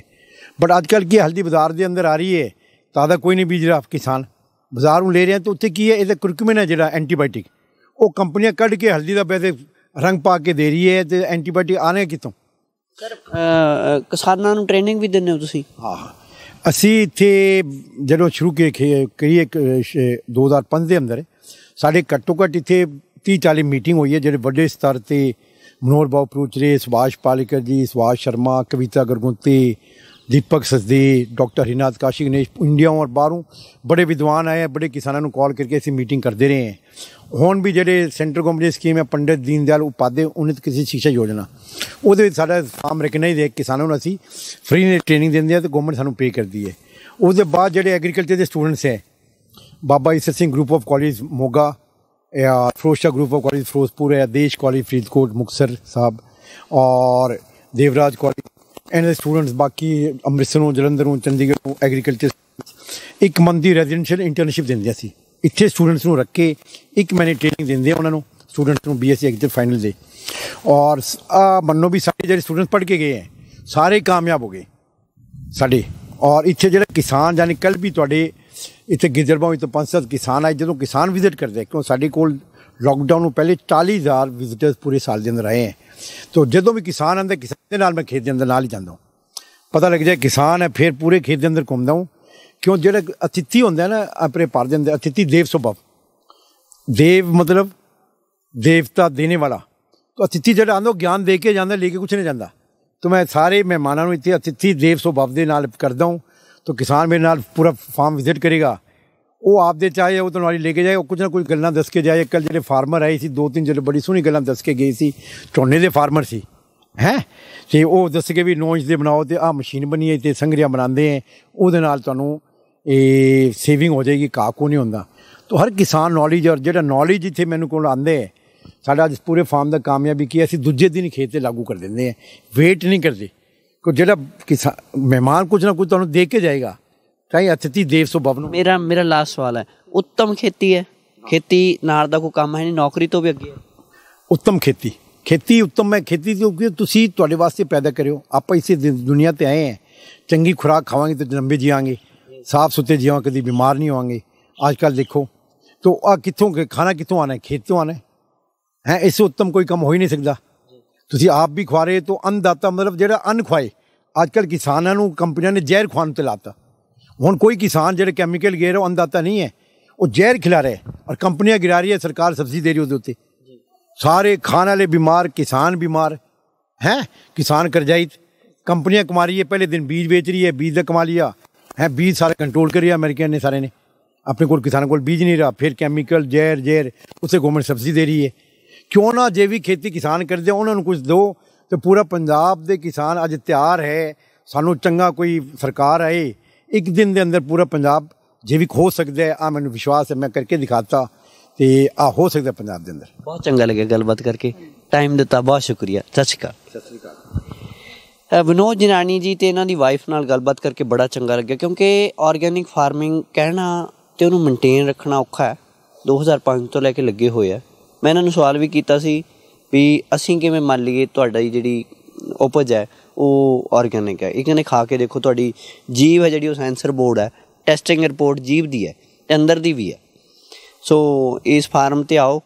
बट आजकल की हल्दी बाजार के अंदर आ रही है ज़्यादा कोई नहीं बीज रहा किसान बाजार में ले रहे हैं तो उत्तर की है ये क्रिकमिन है जरा एंटीबायोटिक वो कंपनियां कड़ के हल्दी का वैसे रंग पा के दे रही है तो एंटीबायोटिक आने कितों ਸਰ ਕਿਸਾਨਾਂ ਨੂੰ ਟ੍ਰੇਨਿੰਗ ਵੀ ਦਿੰਦੇ ਹੋ ਤੁਸੀਂ ਹਾਂ ਅਸੀਂ ਇੱਥੇ ਜਦੋਂ ਸ਼ੁਰੂ ਕਰੀਏ 2005 ਦੇ ਅੰਦਰ ਸਾਡੇ ਘੱਟੋ ਘੱਟ ਇੱਥੇ 30 40 ਮੀਟਿੰਗ ਹੋਈ ਹੈ ਜਿਹੜੇ ਵੱਡੇ ਸਤਰ ਤੇ ਮਨੋਹਰ ਪ੍ਰੋਚਰੇ ਸੁਭਾਸ਼ ਪਾਲਿਕਰ ਜੀ ਸੁਭਾਸ਼ ਸ਼ਰਮਾ ਕਵਿਤਾ ਗਰਗੁੰਤੀ ਦੀਪਕ ਸਸਦੀ ਡਾਕਟਰ ਹਿਨਾਦ ਕਾਸ਼ੀ ਗਣੇਸ਼ ਇੰਡੀਆ ਔਰ ਬਾਹਰੋਂ ਬੜੇ ਵਿਦਵਾਨ ਆਏ ਬੜੇ ਕਿਸਾਨਾਂ ਨੂੰ ਕਾਲ ਕਰਕੇ ਅਸੀਂ ਮੀਟਿੰਗ ਕਰਦੇ ਰਹੇ ਹਾਂ ਹੁਣ ਵੀ ਜਿਹੜੇ ਸੈਂਟਰ ਗਵਰਨਮੈਂਟ ਸਕੀਮ ਹੈ ਪੰਡਿਤ ਦੀਨ ਦਿਆਲ ਉਪਾਧਿਆਏ ਉਨਿਤ ਕਿਸੇ ਸਿੱਖਿਆ ਯੋਜਨਾ ਉਹਦੇ ਵਿੱਚ ਸਾਡਾ ਫਾਰਮ ਰਿਕਗਨਾਈਜ਼ ਹੈ ਕਿਸਾਨਾਂ ਨੂੰ ਅਸੀਂ ਫ੍ਰੀ ਨੇ ਟ੍ਰੇਨਿੰਗ ਦਿੰਦੇ ਆ ਤੇ ਗਵਰਨਮੈਂਟ ਸਾਨੂੰ ਪੇ ਕਰਦੀ ਹੈ ਉਹਦੇ ਬਾਅਦ ਜਿਹੜੇ ਐਗਰੀਕਲਚਰ ਦੇ ਸਟੂਡੈਂਟਸ ਹੈ Baba Isar Singh group of college Moga या Firoza group of college Firozpur है देश कॉलेज फरीदकोट मुक्सर साहब और देवराज कॉलेज ਐਨ ਦੇ ਸਟੂਡੈਂਟਸ ਬਾਕੀ ਅੰਮ੍ਰਿਤਸਰ ਨੂੰ ਜਲੰਧਰ ਨੂੰ ਚੰਡੀਗੜ੍ਹ ਨੂੰ ਐਗਰੀਕਲਚਰ ਇੱਕ ਮੰਦੀ ਰੈਜ਼ੀਡੈਂਸ਼ੀਅਲ ਇੰਟਰਨਸ਼ਿਪ ਦਿੰਦੇ ਸੀ ਇੱਥੇ ਸਟੂਡੈਂਟਸ ਨੂੰ ਰੱਖ ਕੇ ਇੱਕ ਮਹੀਨੇ ਟ੍ਰੇਨਿੰਗ ਦਿੰਦੇ ਆ ਉਹਨਾਂ ਨੂੰ ਸਟੂਡੈਂਟਸ ਨੂੰ ਬੀਐਸਸੀ ਐਗਜ਼ਾਮ ਫਾਈਨਲ ਦੇ ਔਰ ਮੰਨੋ ਵੀ ਸਾਡੇ ਜਿਹੜੇ ਸਟੂਡੈਂਟਸ ਪੜ੍ਹ ਕੇ ਗਏ ਆ ਸਾਰੇ ਕਾਮਯਾਬ ਹੋ ਗਏ ਸਾਡੇ ਔਰ ਇੱਥੇ ਜਿਹੜੇ ਕਿਸਾਨ ਜਾਨੀ ਕੱਲ ਵੀ ਤੁਹਾਡੇ ਇੱਥੇ ਗਿੱਦੜਬਾਉਂ ਤੋਂ ਪੰਜ ਸੱਤ ਕਿਸਾਨ ਆਏ ਜਦੋਂ ਕਿਸਾਨ ਵਿਜ਼ਿਟ ਕਰਦੇ ਕਿਉਂ ਸਾਡੇ ਕੋਲ ਲੌਕਡਾਊਨ ਨੂੰ ਪਹਿਲੇ 40000 ਵਿਜ਼ਿਟਰਸ ਪੂਰੇ ਸਾਲ ਦੇ ਅੰਦਰ ਆਏ ਹੈ ਤੋਂ ਜਦੋਂ ਵੀ ਕਿਸਾਨ ਆਂਦੇ ਕਿਸਾਨ ਦੇ ਨਾਲ ਮੈਂ ਖੇਤ ਦੇ ਅੰਦਰ ਨਾਲ ਹੀ ਜਾਂਦਾ ਪਤਾ ਲੱਗ ਜਾਏ ਕਿਸਾਨ ਹੈ ਫਿਰ ਪੂਰੇ ਖੇਤ ਦੇ ਅੰਦਰ ਘੁੰਮਦਾ ਹਾਂ ਕਿਉਂ ਜਿਹੜਾ ਅਤਿਥੀ ਹੁੰਦਾ ਨਾ ਆਪਣੇ ਪਰ ਦੇ ਅੰਦਰ ਅਤਿਥੀ ਦੇਵ ਸੁਭਾਵ ਦੇਵ ਮਤਲਬ ਦੇਵਤਾ ਦੇਣੇ ਵਾਲਾ ਤਾਂ ਅਤਿਥੀ ਜਿਹੜਾ ਆਂਦਾ ਗਿਆਨ ਦੇ ਕੇ ਜਾਂਦਾ ਲੈ ਕੇ ਕੁਝ ਨਹੀਂ ਜਾਂਦਾ ਤਾਂ ਮੈਂ ਸਾਰੇ ਮਹਿਮਾਨਾਂ ਨੂੰ ਇੱਥੇ ਅਤਿਥੀ ਦੇਵ ਸੁਭਾਵ ਦੇ ਨਾਲ ਕਰਦਾ ਹਾਂ ਤਾਂ ਕਿਸਾਨ ਮੇਰੇ ਨਾਲ ਪੂਰਾ ਫਾਰਮ ਵਿਜ਼ਿਟ ਕਰੇਗਾ ਉਹ ਆਪਦੇ ਚਾਹੇ ਉਹ ਤੁਹਾਨੂੰ ਲੈ ਕੇ ਜਾਏ ਉਹ ਕੁਝ ਨਾ ਕੁਝ ਗੱਲਾਂ ਦੱਸ ਕੇ ਜਾਏ ਕੱਲ ਜਿਹੜੇ ਫਾਰਮਰ ਆਏ ਸੀ ਦੋ ਤਿੰਨ ਜਿਹੜੇ ਬੜੀ ਸੋਹਣੀ ਗੱਲਾਂ ਦੱਸ ਕੇ ਗਏ ਸੀ ਝੋਨੇ ਦੇ ਫਾਰਮਰ ਸੀ ਹੈ ਤੇ ਉਹ ਦੱਸ ਕੇ ਵੀ 9 ਇੰਚ ਦੇ ਬਣਾਓ ਤੇ ਆ ਮਸ਼ੀਨ ਬਣੀ ਹੈ ਤੇ ਸੰਗਰੀਆਂ ਬਣਾਉਂਦੇ ਆ ਉਹਦੇ ਨਾਲ ਤੁਹਾਨੂੰ ਇਹ ਸੇਵਿੰਗ ਹੋ ਜਾਏਗੀ ਕਾਕੂ ਨਹੀਂ ਹੁੰਦਾ ਤੋ ਹਰ ਕਿਸਾਨ ਨੌਲੇਜ ਔਰ ਜਿਹੜਾ ਨੌਲੇਜ ਇੱਥੇ ਮੈਨੂੰ ਕੋਲ ਆਂਦੇ ਹੈ ਸਾਡਾ ਅੱਜ ਪੂਰੇ ਫਾਰਮ ਦਾ ਕਾਮਯਾਬੀ ਕੀ ਅਸੀਂ ਦੂਜੇ ਦਿਨ ਖੇਤ ਤੇ ਲਾਗੂ ਕਰ ਦਿੰਦੇ ਆ ਵੇਟ ਨਹੀਂ ਕਰਦੇ ਕੋ ਜਿਹੜਾ ਕਿਸਾਨ ਮਹਿਮਾਨ ਕੁਝ ਨਾ ਕੁਝ ਤੁਹਾਨੂੰ ਦੇ ਕੇ ਜਾਏਗਾ कहीं अतिथि देव सो भवन मेरा मेरा लास्ट सवाल है उत्तम खेती है खेती नारदा को ਕੰਮ ਹੈ ਨਹੀਂ ਨੌਕਰੀ ਤੋਂ ਵੀ ਅੱਗੇ ਉੱਤਮ ਖੇਤੀ ਖੇਤੀ ਉੱਤਮ ਹੈ ਖੇਤੀ ਕਿਉਂਕਿ ਤੁਸੀਂ ਤੁਹਾਡੇ ਵਾਸਤੇ ਪੈਦਾ ਕਰਿਓ ਆਪਾਂ ਇਸੇ ਦੁਨੀਆ ਤੇ ਆਏ ਹਾਂ ਚੰਗੀ ਖੁਰਾਕ ਖਾਵਾਂਗੇ ਤੇ ਲੰਬੇ ਜੀਵਾਂਗੇ ਸਾਫ਼ ਸੁਥਰੇ ਜੀਵਾਂ ਕਦੀ ਬਿਮਾਰ ਨਹੀਂ ਹੋਵਾਂਗੇ ਅੱਜ ਕੱਲ ਦੇਖੋ ਤੋ ਆ ਕਿੱਥੋਂ ਖਾਣਾ ਕਿੱਥੋਂ ਆਣਾ ਹੈ ਖੇਤ ਤੋਂ ਆਣਾ ਹੈ ਹੈ ਇਸ ਉੱਤਮ ਕੋਈ ਕੰਮ ਹੋ ਹੀ ਨਹੀਂ ਸਕਦਾ ਤੁਸੀਂ ਆਪ ਵੀ ਖਵਾ ਰਹੇ ਤੋਂ ਅੰਨਦਾਤਾ ਮਤਲਬ ਜਿਹੜਾ ਅੰਨ ਖਵਾਏ ਅੱਜ ਕੱਲ ਕਿਸਾਨਾਂ ਨੂੰ ਕੰਪਨੀਆਂ ਨੇ ਜ਼ਹਿਰ ਖਵਾਉਣ ਤੇ ਲਾਤਾ ਹੁਣ कोई किसान जो कैमिकल ਗੇਰ रहे ਅੰਦਾਤਾ नहीं है वो जहर खिला ਰਹੇ ਔਰ ਕੰਪਨੀਆਂ ਗਿਰਾ ਰਹੀ ਹੈ ਸਰਕਾਰ ਸਬਸਿਡੀ ਦੇ ਰਹੀ ਉਹਦੇ उसके ਸਾਰੇ ਖਾਣ ਵਾਲੇ बीमार किसान बीमार हैं किसान करजाइत कंपनियां कमा रही है पहले दिन बीज बेच रही है बीज का कमा लिया है बीज सारे कंट्रोल कर लिया अमेरिका ने सारे ने अपने को किसानों को बीज नहीं रहा फिर कैमिकल जहर जहर उसे गवर्नमेंट सब्सिडी दे रही है क्यों ना जैविक खेती किसान कर दे उन्होंने कुछ दो तो पूरा पंजाब के किसान अज तैयार है सानू चंगा कोई सरकार आए ਇੱਕ ਦਿਨ ਦੇ ਅੰਦਰ ਪੂਰਾ ਪੰਜਾਬ ਜੇ ਵੀ ਹੋ ਸਕਦਾ ਹੈ ਆ ਮੈਨੂੰ ਵਿਸ਼ਵਾਸ ਹੈ ਮੈਂ ਕਰਕੇ ਦਿਖਾਤਾ ਤੇ ਆ ਹੋ ਸਕਦਾ ਪੰਜਾਬ ਦੇ ਅੰਦਰ ਬਹੁਤ ਚੰਗਾ ਲੱਗਿਆ ਗੱਲਬਾਤ ਕਰਕੇ ਟਾਈਮ ਦਿੱਤਾ ਬਹੁਤ ਸ਼ੁਕਰੀਆ ਸਤਿ ਸ਼੍ਰੀ ਅਕਾਲ ਵਿਨੋਦ ਜਨਾਨੀ ਜੀ ਤੇ ਇਹਨਾਂ ਦੀ ਵਾਈਫ ਨਾਲ ਗੱਲਬਾਤ ਕਰਕੇ ਬੜਾ ਚੰਗਾ ਲੱਗਿਆ ਕਿਉਂਕਿ ਆਰਗੈਨਿਕ ਫਾਰਮਿੰਗ ਕਹਿਣਾ ਤੇ ਉਹਨੂੰ ਮੇਨਟੇਨ ਰੱਖਣਾ ਔਖਾ ਹੈ 2005 ਤੋਂ ਲੈ ਕੇ ਲੱਗੇ ਹੋਏ ਆ ਮੈਂ ਇਹਨਾਂ ਨੂੰ ਸਵਾਲ ਵੀ ਕੀਤਾ ਸੀ ਵੀ ਅਸੀਂ ਕਿਵੇਂ ਮੰਨ ਲਈਏ ਤੁਹਾਡਾ ਜਿਹੜੀ ਉਪਜ ਹੈ ਉਹ ਆਰਗੈਨਿਕ ਹੈ ਇਹ ਕਹਿੰਦੇ ਖਾ ਕੇ ਦੇਖੋ ਤੁਹਾਡੀ ਜੀਵ ਹੈ ਜਿਹੜੀ ਉਹ ਸੈਂਸਰ ਬੋਰਡ ਹੈ ਟੈਸਟਿੰਗ ਰਿਪੋਰਟ ਜੀਵ ਦੀ ਹੈ ਤੇ ਅੰਦਰ ਦੀ ਵੀ ਹੈ ਸੋ ਇਸ ਫਾਰਮ ਤੇ ਆਓ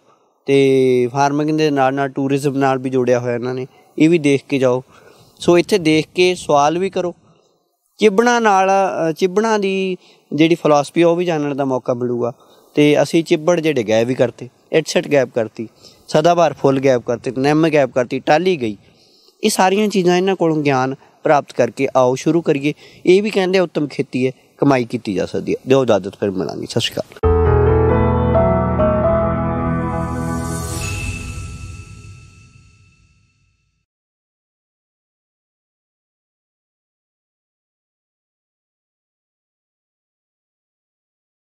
ਤੇ ਫਾਰਮਿੰਗ ਦੇ ਨਾਲ ਨਾਲ ਟੂਰਿਜ਼ਮ ਨਾਲ ਵੀ ਜੋੜਿਆ ਹੋਇਆ ਇਹਨਾਂ ਨੇ ਇਹ ਵੀ ਦੇਖ ਕੇ ਜਾਓ ਸੋ ਇੱਥੇ ਦੇਖ ਕੇ ਸਵਾਲ ਵੀ ਕਰੋ ਚਿਬਣਾ ਨਾਲ ਚਿਬਣਾ ਦੀ ਜਿਹੜੀ ਫਲਸਫੀ ਉਹ ਵੀ ਜਾਣਨ ਦਾ ਮੌਕਾ ਮਿਲੂਗਾ ਤੇ ਅਸੀਂ ਚਿਬੜ ਜਿਹੜੇ ਗਾਇਬ ਵੀ ਕਰਤੇ ਇਟਸਟ ਗੈਪ ਕਰਤੀ ਸਦਾਬਾਰ ਫੁੱਲ ਗੈਪ ਕਰਤੇ ਨਿੰਮ ਗੈਪ ਕਰਤੀ ਟਾਲੀ ਗਈ ਇਹ ਸਾਰੀਆਂ ਚੀਜ਼ਾਂ ਇਹਨਾਂ ਕੋਲੋਂ ਗਿਆਨ ਪ੍ਰਾਪਤ ਕਰਕੇ ਆਓ ਸ਼ੁਰੂ ਕਰੀਏ ਇਹ ਵੀ ਕਹਿੰਦੇ ਉੱਤਮ ਖੇਤੀ ਹੈ ਕਮਾਈ ਕੀਤੀ ਜਾ ਸਕਦੀ ਹੈ ਦਿਓ ਜਾਦਤ ਫਿਰ ਮਿਲਾਂਗੇ ਸਤਿ ਸ਼੍ਰੀ ਅਕਾਲ